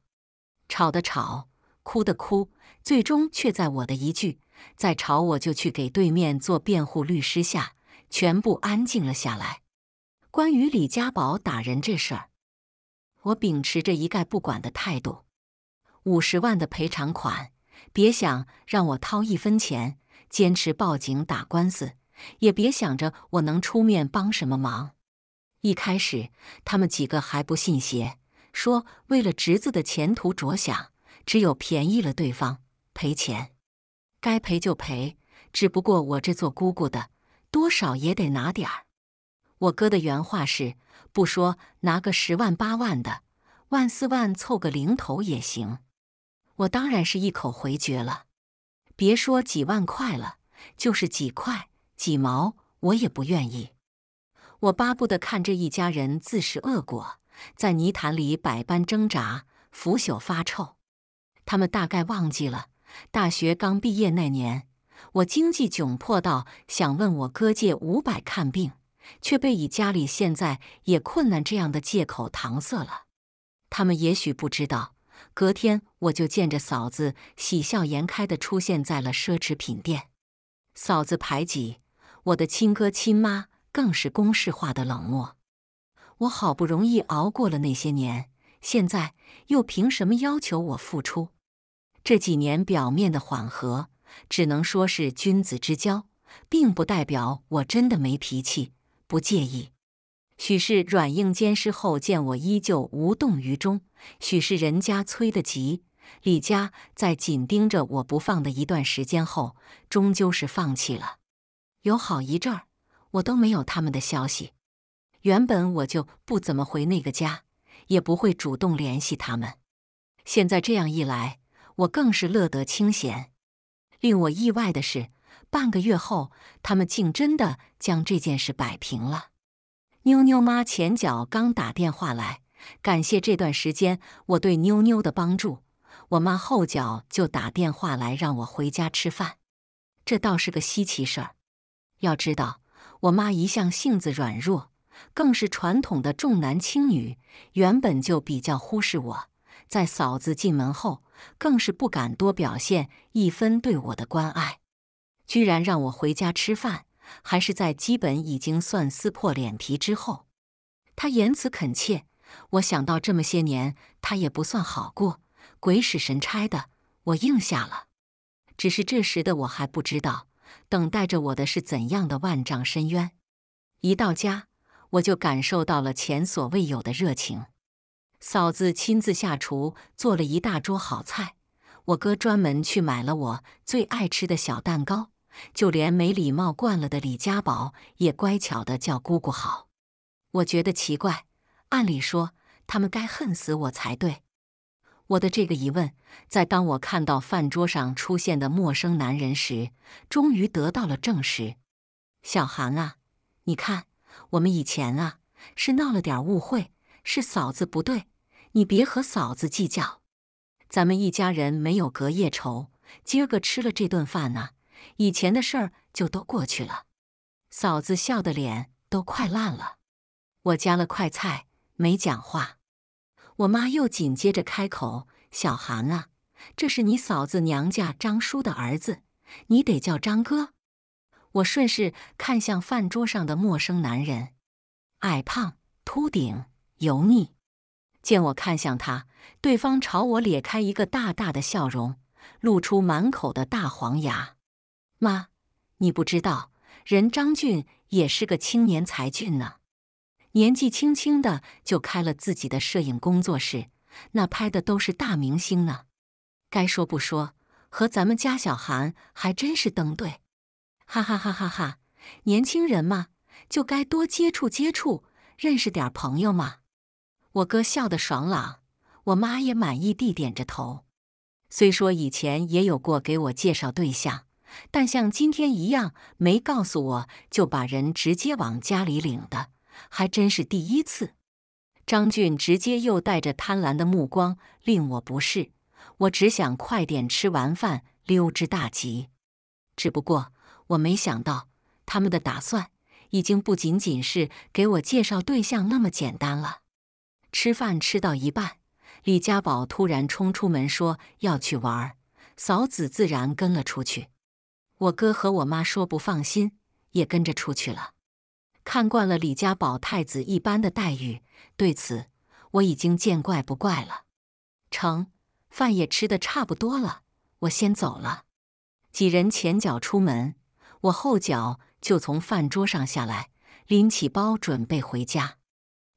S1: 吵的吵，哭的哭，最终却在我的一句“再吵我就去给对面做辩护律师”下，全部安静了下来。关于李家宝打人这事儿，我秉持着一概不管的态度。五十万的赔偿款，别想让我掏一分钱，坚持报警打官司，也别想着我能出面帮什么忙。一开始他们几个还不信邪，说为了侄子的前途着想，只有便宜了对方赔钱，该赔就赔。只不过我这做姑姑的，多少也得拿点儿。我哥的原话是：不说拿个十万八万的，万四万凑个零头也行。我当然是一口回绝了，别说几万块了，就是几块几毛，我也不愿意。我巴不得看这一家人自食恶果，在泥潭里百般挣扎，腐朽发臭。他们大概忘记了，大学刚毕业那年，我经济窘迫到想问我哥借五百看病，却被以家里现在也困难这样的借口搪塞了。他们也许不知道。隔天，我就见着嫂子喜笑颜开地出现在了奢侈品店。嫂子排挤我的亲哥亲妈，更是公式化的冷漠。我好不容易熬过了那些年，现在又凭什么要求我付出？这几年表面的缓和，只能说是君子之交，并不代表我真的没脾气，不介意。许是软硬兼施后，见我依旧无动于衷，许是人家催得急，李家在紧盯着我不放的一段时间后，终究是放弃了。有好一阵儿，我都没有他们的消息。原本我就不怎么回那个家，也不会主动联系他们。现在这样一来，我更是乐得清闲。令我意外的是，半个月后，他们竟真的将这件事摆平了。妞妞妈前脚刚打电话来感谢这段时间我对妞妞的帮助，我妈后脚就打电话来让我回家吃饭，这倒是个稀奇事儿。要知道，我妈一向性子软弱，更是传统的重男轻女，原本就比较忽视我，在嫂子进门后更是不敢多表现一分对我的关爱，居然让我回家吃饭。还是在基本已经算撕破脸皮之后，他言辞恳切。我想到这么些年他也不算好过，鬼使神差的，我应下了。只是这时的我还不知道，等待着我的是怎样的万丈深渊。一到家，我就感受到了前所未有的热情。嫂子亲自下厨做了一大桌好菜，我哥专门去买了我最爱吃的小蛋糕。就连没礼貌惯了的李家宝也乖巧的叫姑姑好。我觉得奇怪，按理说他们该恨死我才对。我的这个疑问，在当我看到饭桌上出现的陌生男人时，终于得到了证实。小韩啊，你看，我们以前啊是闹了点误会，是嫂子不对，你别和嫂子计较。咱们一家人没有隔夜仇，今儿个吃了这顿饭呢。以前的事儿就都过去了。嫂子笑的脸都快烂了。我夹了块菜，没讲话。我妈又紧接着开口：“小韩啊，这是你嫂子娘家张叔的儿子，你得叫张哥。”我顺势看向饭桌上的陌生男人，矮胖、秃顶、油腻。见我看向他，对方朝我咧开一个大大的笑容，露出满口的大黄牙。妈，你不知道，人张俊也是个青年才俊呢，年纪轻轻的就开了自己的摄影工作室，那拍的都是大明星呢。该说不说，和咱们家小韩还真是登对。哈哈哈哈哈！年轻人嘛，就该多接触接触，认识点朋友嘛。我哥笑得爽朗，我妈也满意地点着头。虽说以前也有过给我介绍对象。但像今天一样没告诉我就把人直接往家里领的，还真是第一次。张俊直接又带着贪婪的目光，令我不适。我只想快点吃完饭溜之大吉。只不过我没想到他们的打算已经不仅仅是给我介绍对象那么简单了。吃饭吃到一半，李家宝突然冲出门说要去玩，嫂子自然跟了出去。我哥和我妈说不放心，也跟着出去了。看惯了李家宝太子一般的待遇，对此我已经见怪不怪了。成，饭也吃得差不多了，我先走了。几人前脚出门，我后脚就从饭桌上下来，拎起包准备回家。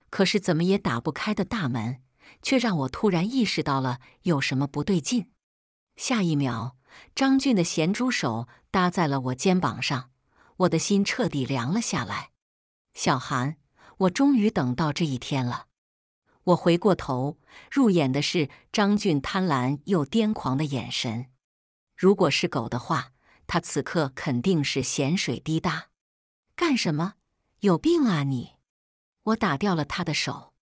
S1: 可是怎么也打不开的大门，却让我突然意识到了有什么不对劲。下一秒，张俊的咸猪手。搭在了我肩膀上，我的心彻底凉了下来。小韩，我终于等到这一天了。我回过头，入眼的是张俊贪婪又癫狂的眼神。如果是狗的话，他此刻肯定是咸水滴答。干什么？有病啊你！我打掉了他的手，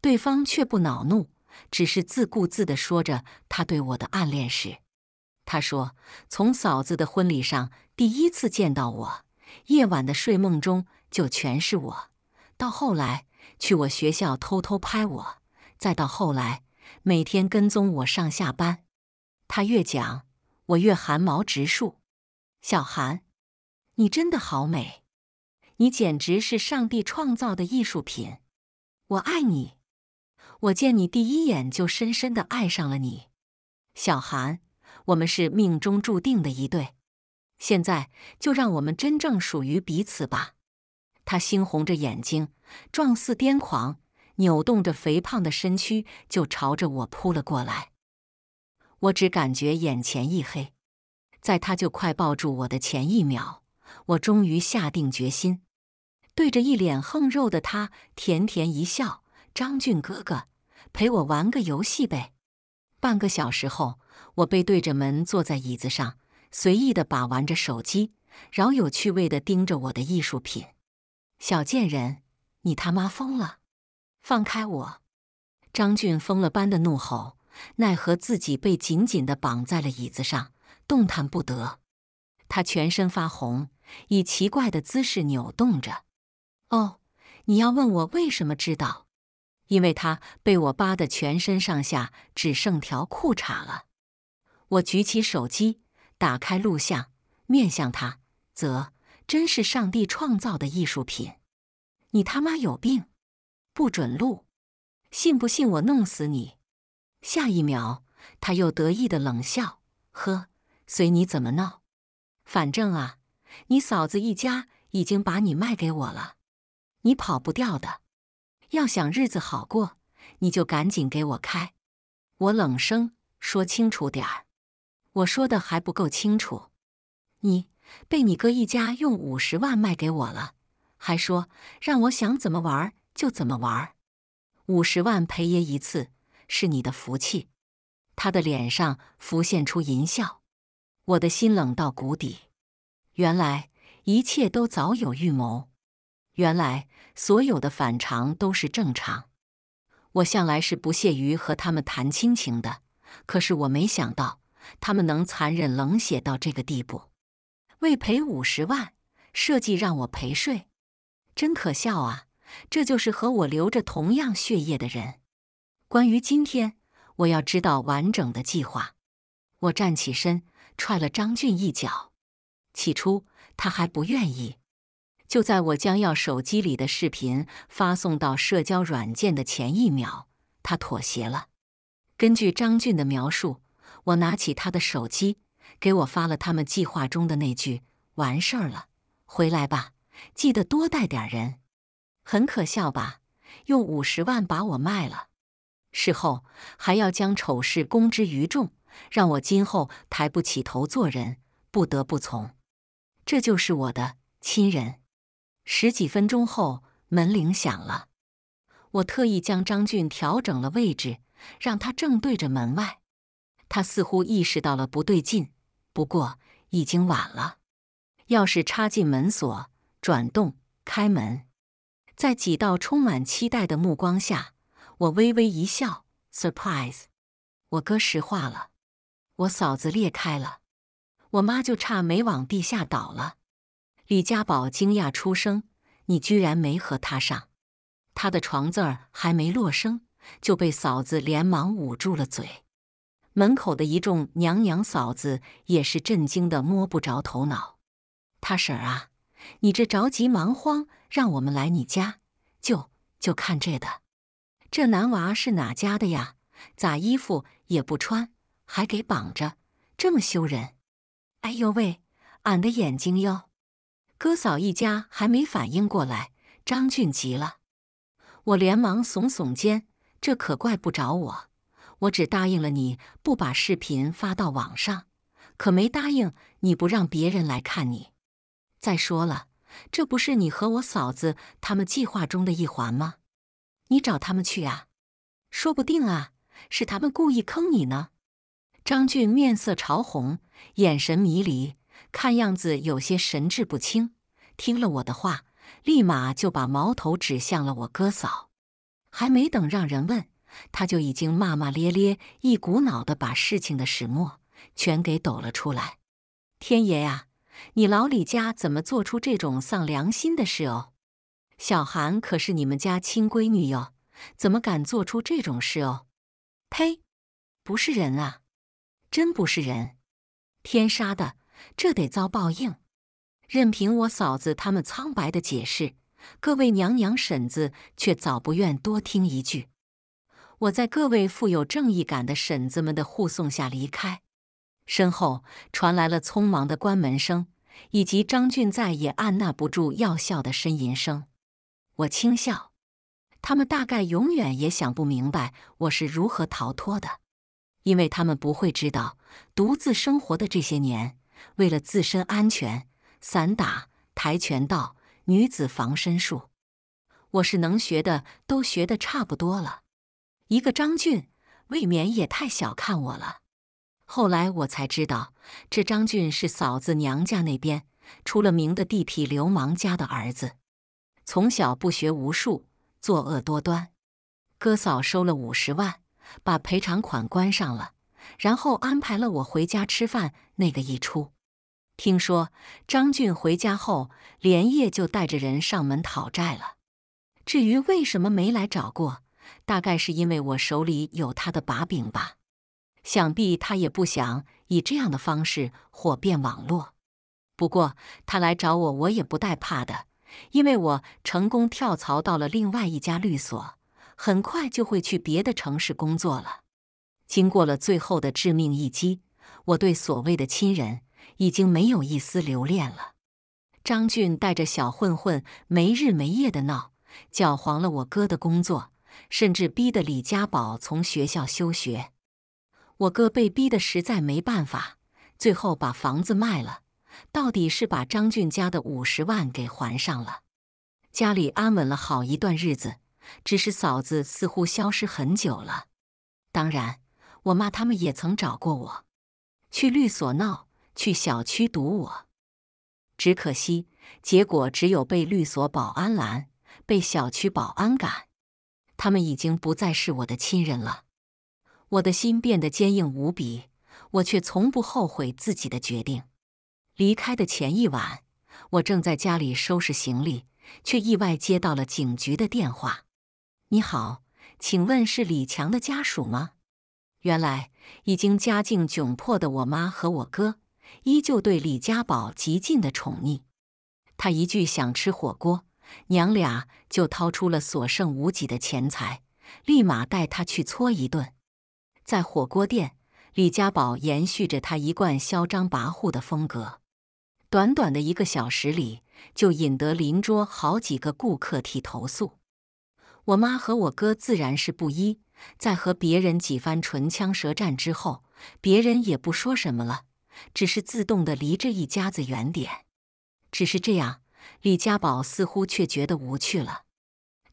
S1: 对方却不恼怒，只是自顾自的说着他对我的暗恋史。他说：“从嫂子的婚礼上第一次见到我，夜晚的睡梦中就全是我。到后来去我学校偷偷拍我，再到后来每天跟踪我上下班。”他越讲，我越寒毛直竖。小韩，你真的好美，你简直是上帝创造的艺术品。我爱你，我见你第一眼就深深的爱上了你，小韩。我们是命中注定的一对，现在就让我们真正属于彼此吧。他猩红着眼睛，状似癫狂，扭动着肥胖的身躯就朝着我扑了过来。我只感觉眼前一黑，在他就快抱住我的前一秒，我终于下定决心，对着一脸横肉的他甜甜一笑：“张俊哥哥，陪我玩个游戏呗。”半个小时后。我背对着门，坐在椅子上，随意的把玩着手机，饶有趣味的盯着我的艺术品。小贱人，你他妈疯了！放开我！张俊疯了般的怒吼，奈何自己被紧紧的绑在了椅子上，动弹不得。他全身发红，以奇怪的姿势扭动着。哦，你要问我为什么知道？因为他被我扒得全身上下只剩条裤衩了。我举起手机，打开录像，面向他，则真是上帝创造的艺术品。你他妈有病！不准录！信不信我弄死你？下一秒，他又得意的冷笑：“呵，随你怎么闹，反正啊，你嫂子一家已经把你卖给我了，你跑不掉的。要想日子好过，你就赶紧给我开。”我冷声说：“清楚点儿。”我说的还不够清楚？你被你哥一家用五十万卖给我了，还说让我想怎么玩就怎么玩。五十万赔爷一次是你的福气。他的脸上浮现出淫笑，我的心冷到谷底。原来一切都早有预谋，原来所有的反常都是正常。我向来是不屑于和他们谈亲情的，可是我没想到。他们能残忍冷血到这个地步，为赔五十万设计让我陪睡，真可笑啊！这就是和我流着同样血液的人。关于今天，我要知道完整的计划。我站起身，踹了张俊一脚。起初他还不愿意，就在我将要手机里的视频发送到社交软件的前一秒，他妥协了。根据张俊的描述。我拿起他的手机，给我发了他们计划中的那句：“完事儿了，回来吧，记得多带点人。”很可笑吧？用五十万把我卖了，事后还要将丑事公之于众，让我今后抬不起头做人，不得不从。这就是我的亲人。十几分钟后，门铃响了。我特意将张俊调整了位置，让他正对着门外。他似乎意识到了不对劲，不过已经晚了。钥匙插进门锁，转动，开门。在几道充满期待的目光下，我微微一笑：“Surprise！” 我哥石化了，我嫂子裂开了，我妈就差没往地下倒了。李家宝惊讶出声：“你居然没和他上？”他的床字儿还没落声，就被嫂子连忙捂住了嘴。门口的一众娘娘嫂子也是震惊的，摸不着头脑。他婶儿啊，你这着急忙慌让我们来你家，就就看这的，这男娃是哪家的呀？咋衣服也不穿，还给绑着，这么羞人！哎呦喂，俺的眼睛哟！哥嫂一家还没反应过来，张俊急了。我连忙耸耸肩，这可怪不着我。我只答应了你不把视频发到网上，可没答应你不让别人来看你。再说了，这不是你和我嫂子他们计划中的一环吗？你找他们去啊！说不定啊，是他们故意坑你呢。张俊面色潮红，眼神迷离，看样子有些神志不清。听了我的话，立马就把矛头指向了我哥嫂。还没等让人问。他就已经骂骂咧咧，一股脑的把事情的始末全给抖了出来。天爷呀，你老李家怎么做出这种丧良心的事哦？小韩可是你们家亲闺女哟，怎么敢做出这种事哦？呸！不是人啊，真不是人！天杀的，这得遭报应！任凭我嫂子他们苍白的解释，各位娘娘婶子却早不愿多听一句。我在各位富有正义感的婶子们的护送下离开，身后传来了匆忙的关门声，以及张俊再也按捺不住要笑的呻吟声。我轻笑，他们大概永远也想不明白我是如何逃脱的，因为他们不会知道，独自生活的这些年，为了自身安全，散打、跆拳道、女子防身术，我是能学的都学的差不多了。一个张俊，未免也太小看我了。后来我才知道，这张俊是嫂子娘家那边出了名的地痞流氓家的儿子，从小不学无术，作恶多端。哥嫂收了五十万，把赔偿款关上了，然后安排了我回家吃饭。那个一出，听说张俊回家后，连夜就带着人上门讨债了。至于为什么没来找过？大概是因为我手里有他的把柄吧，想必他也不想以这样的方式火遍网络。不过他来找我，我也不带怕的，因为我成功跳槽到了另外一家律所，很快就会去别的城市工作了。经过了最后的致命一击，我对所谓的亲人已经没有一丝留恋了。张俊带着小混混没日没夜的闹，搅黄了我哥的工作。甚至逼得李家宝从学校休学，我哥被逼得实在没办法，最后把房子卖了，到底是把张俊家的五十万给还上了，家里安稳了好一段日子。只是嫂子似乎消失很久了，当然我妈他们也曾找过我，去律所闹，去小区堵我，只可惜结果只有被律所保安拦，被小区保安赶。他们已经不再是我的亲人了，我的心变得坚硬无比，我却从不后悔自己的决定。离开的前一晚，我正在家里收拾行李，却意外接到了警局的电话：“你好，请问是李强的家属吗？”原来，已经家境窘迫的我妈和我哥，依旧对李家宝极尽的宠溺。他一句想吃火锅。娘俩就掏出了所剩无几的钱财，立马带他去搓一顿。在火锅店，李家宝延续着他一贯嚣张跋扈的风格，短短的一个小时里，就引得邻桌好几个顾客提投诉。我妈和我哥自然是不依，在和别人几番唇枪舌战之后，别人也不说什么了，只是自动的离这一家子远点。只是这样。李家宝似乎却觉得无趣了，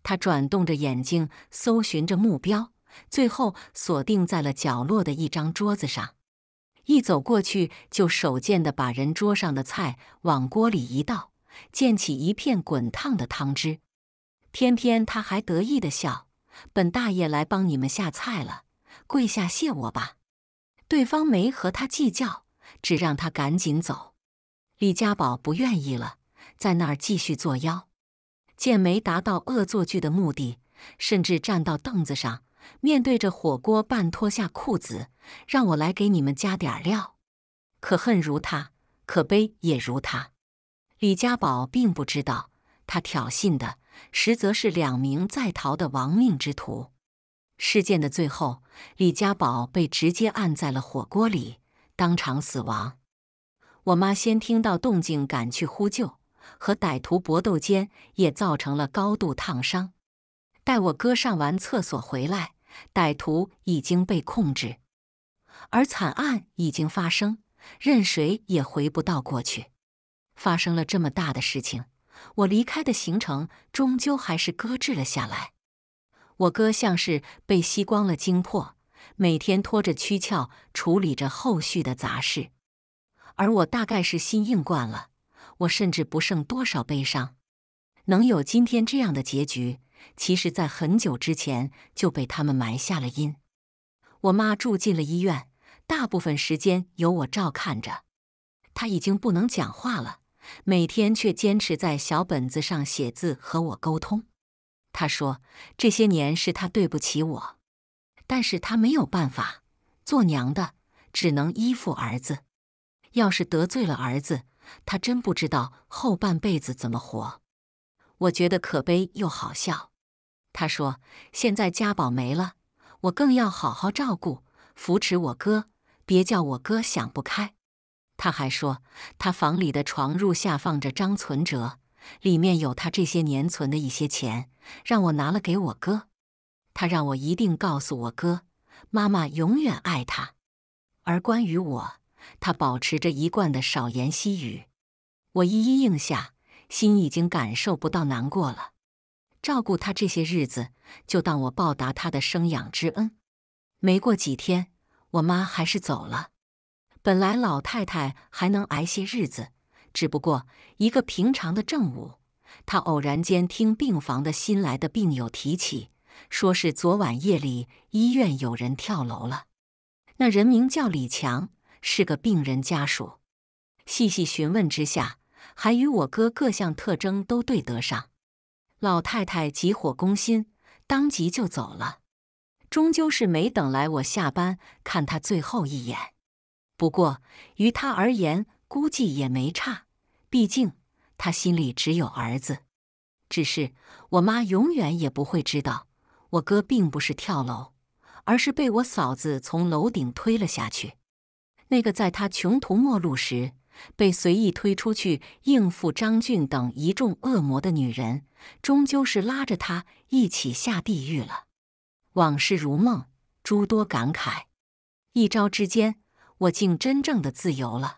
S1: 他转动着眼睛搜寻着目标，最后锁定在了角落的一张桌子上。一走过去，就手贱的把人桌上的菜往锅里一倒，溅起一片滚烫的汤汁。偏偏他还得意的笑：“本大爷来帮你们下菜了，跪下谢我吧！”对方没和他计较，只让他赶紧走。李家宝不愿意了。在那儿继续作妖，见没达到恶作剧的目的，甚至站到凳子上，面对着火锅，半脱下裤子，让我来给你们加点料。可恨如他，可悲也如他。李家宝并不知道，他挑衅的实则是两名在逃的亡命之徒。事件的最后，李家宝被直接按在了火锅里，当场死亡。我妈先听到动静，赶去呼救。和歹徒搏斗间也造成了高度烫伤。待我哥上完厕所回来，歹徒已经被控制，而惨案已经发生，任谁也回不到过去。发生了这么大的事情，我离开的行程终究还是搁置了下来。我哥像是被吸光了精魄，每天拖着躯壳处理着后续的杂事，而我大概是心硬惯了。我甚至不剩多少悲伤，能有今天这样的结局，其实，在很久之前就被他们埋下了因。我妈住进了医院，大部分时间由我照看着。她已经不能讲话了，每天却坚持在小本子上写字和我沟通。她说：“这些年是她对不起我，但是她没有办法，做娘的只能依附儿子。要是得罪了儿子。”他真不知道后半辈子怎么活，我觉得可悲又好笑。他说：“现在家宝没了，我更要好好照顾、扶持我哥，别叫我哥想不开。”他还说，他房里的床褥下放着张存折，里面有他这些年存的一些钱，让我拿了给我哥。他让我一定告诉我哥，妈妈永远爱他。而关于我，他保持着一贯的少言细语，我一一应下，心已经感受不到难过了。照顾他这些日子，就当我报答他的生养之恩。没过几天，我妈还是走了。本来老太太还能挨些日子，只不过一个平常的正午，她偶然间听病房的新来的病友提起，说是昨晚夜里医院有人跳楼了，那人名叫李强。是个病人家属，细细询问之下，还与我哥各项特征都对得上。老太太急火攻心，当即就走了。终究是没等来我下班看他最后一眼。不过于他而言，估计也没差，毕竟他心里只有儿子。只是我妈永远也不会知道，我哥并不是跳楼，而是被我嫂子从楼顶推了下去。那个在他穷途末路时被随意推出去应付张俊等一众恶魔的女人，终究是拉着他一起下地狱了。往事如梦，诸多感慨。一朝之间，我竟真正的自由了。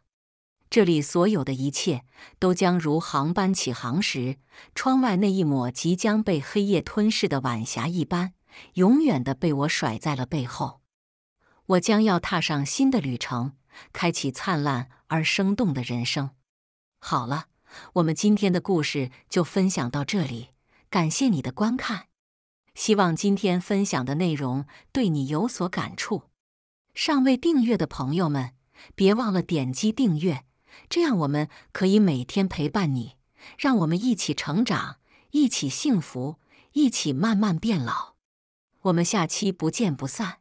S1: 这里所有的一切，都将如航班起航时窗外那一抹即将被黑夜吞噬的晚霞一般，永远的被我甩在了背后。我将要踏上新的旅程，开启灿烂而生动的人生。好了，我们今天的故事就分享到这里，感谢你的观看。希望今天分享的内容对你有所感触。尚未订阅的朋友们，别忘了点击订阅，这样我们可以每天陪伴你，让我们一起成长，一起幸福，一起慢慢变老。我们下期不见不散。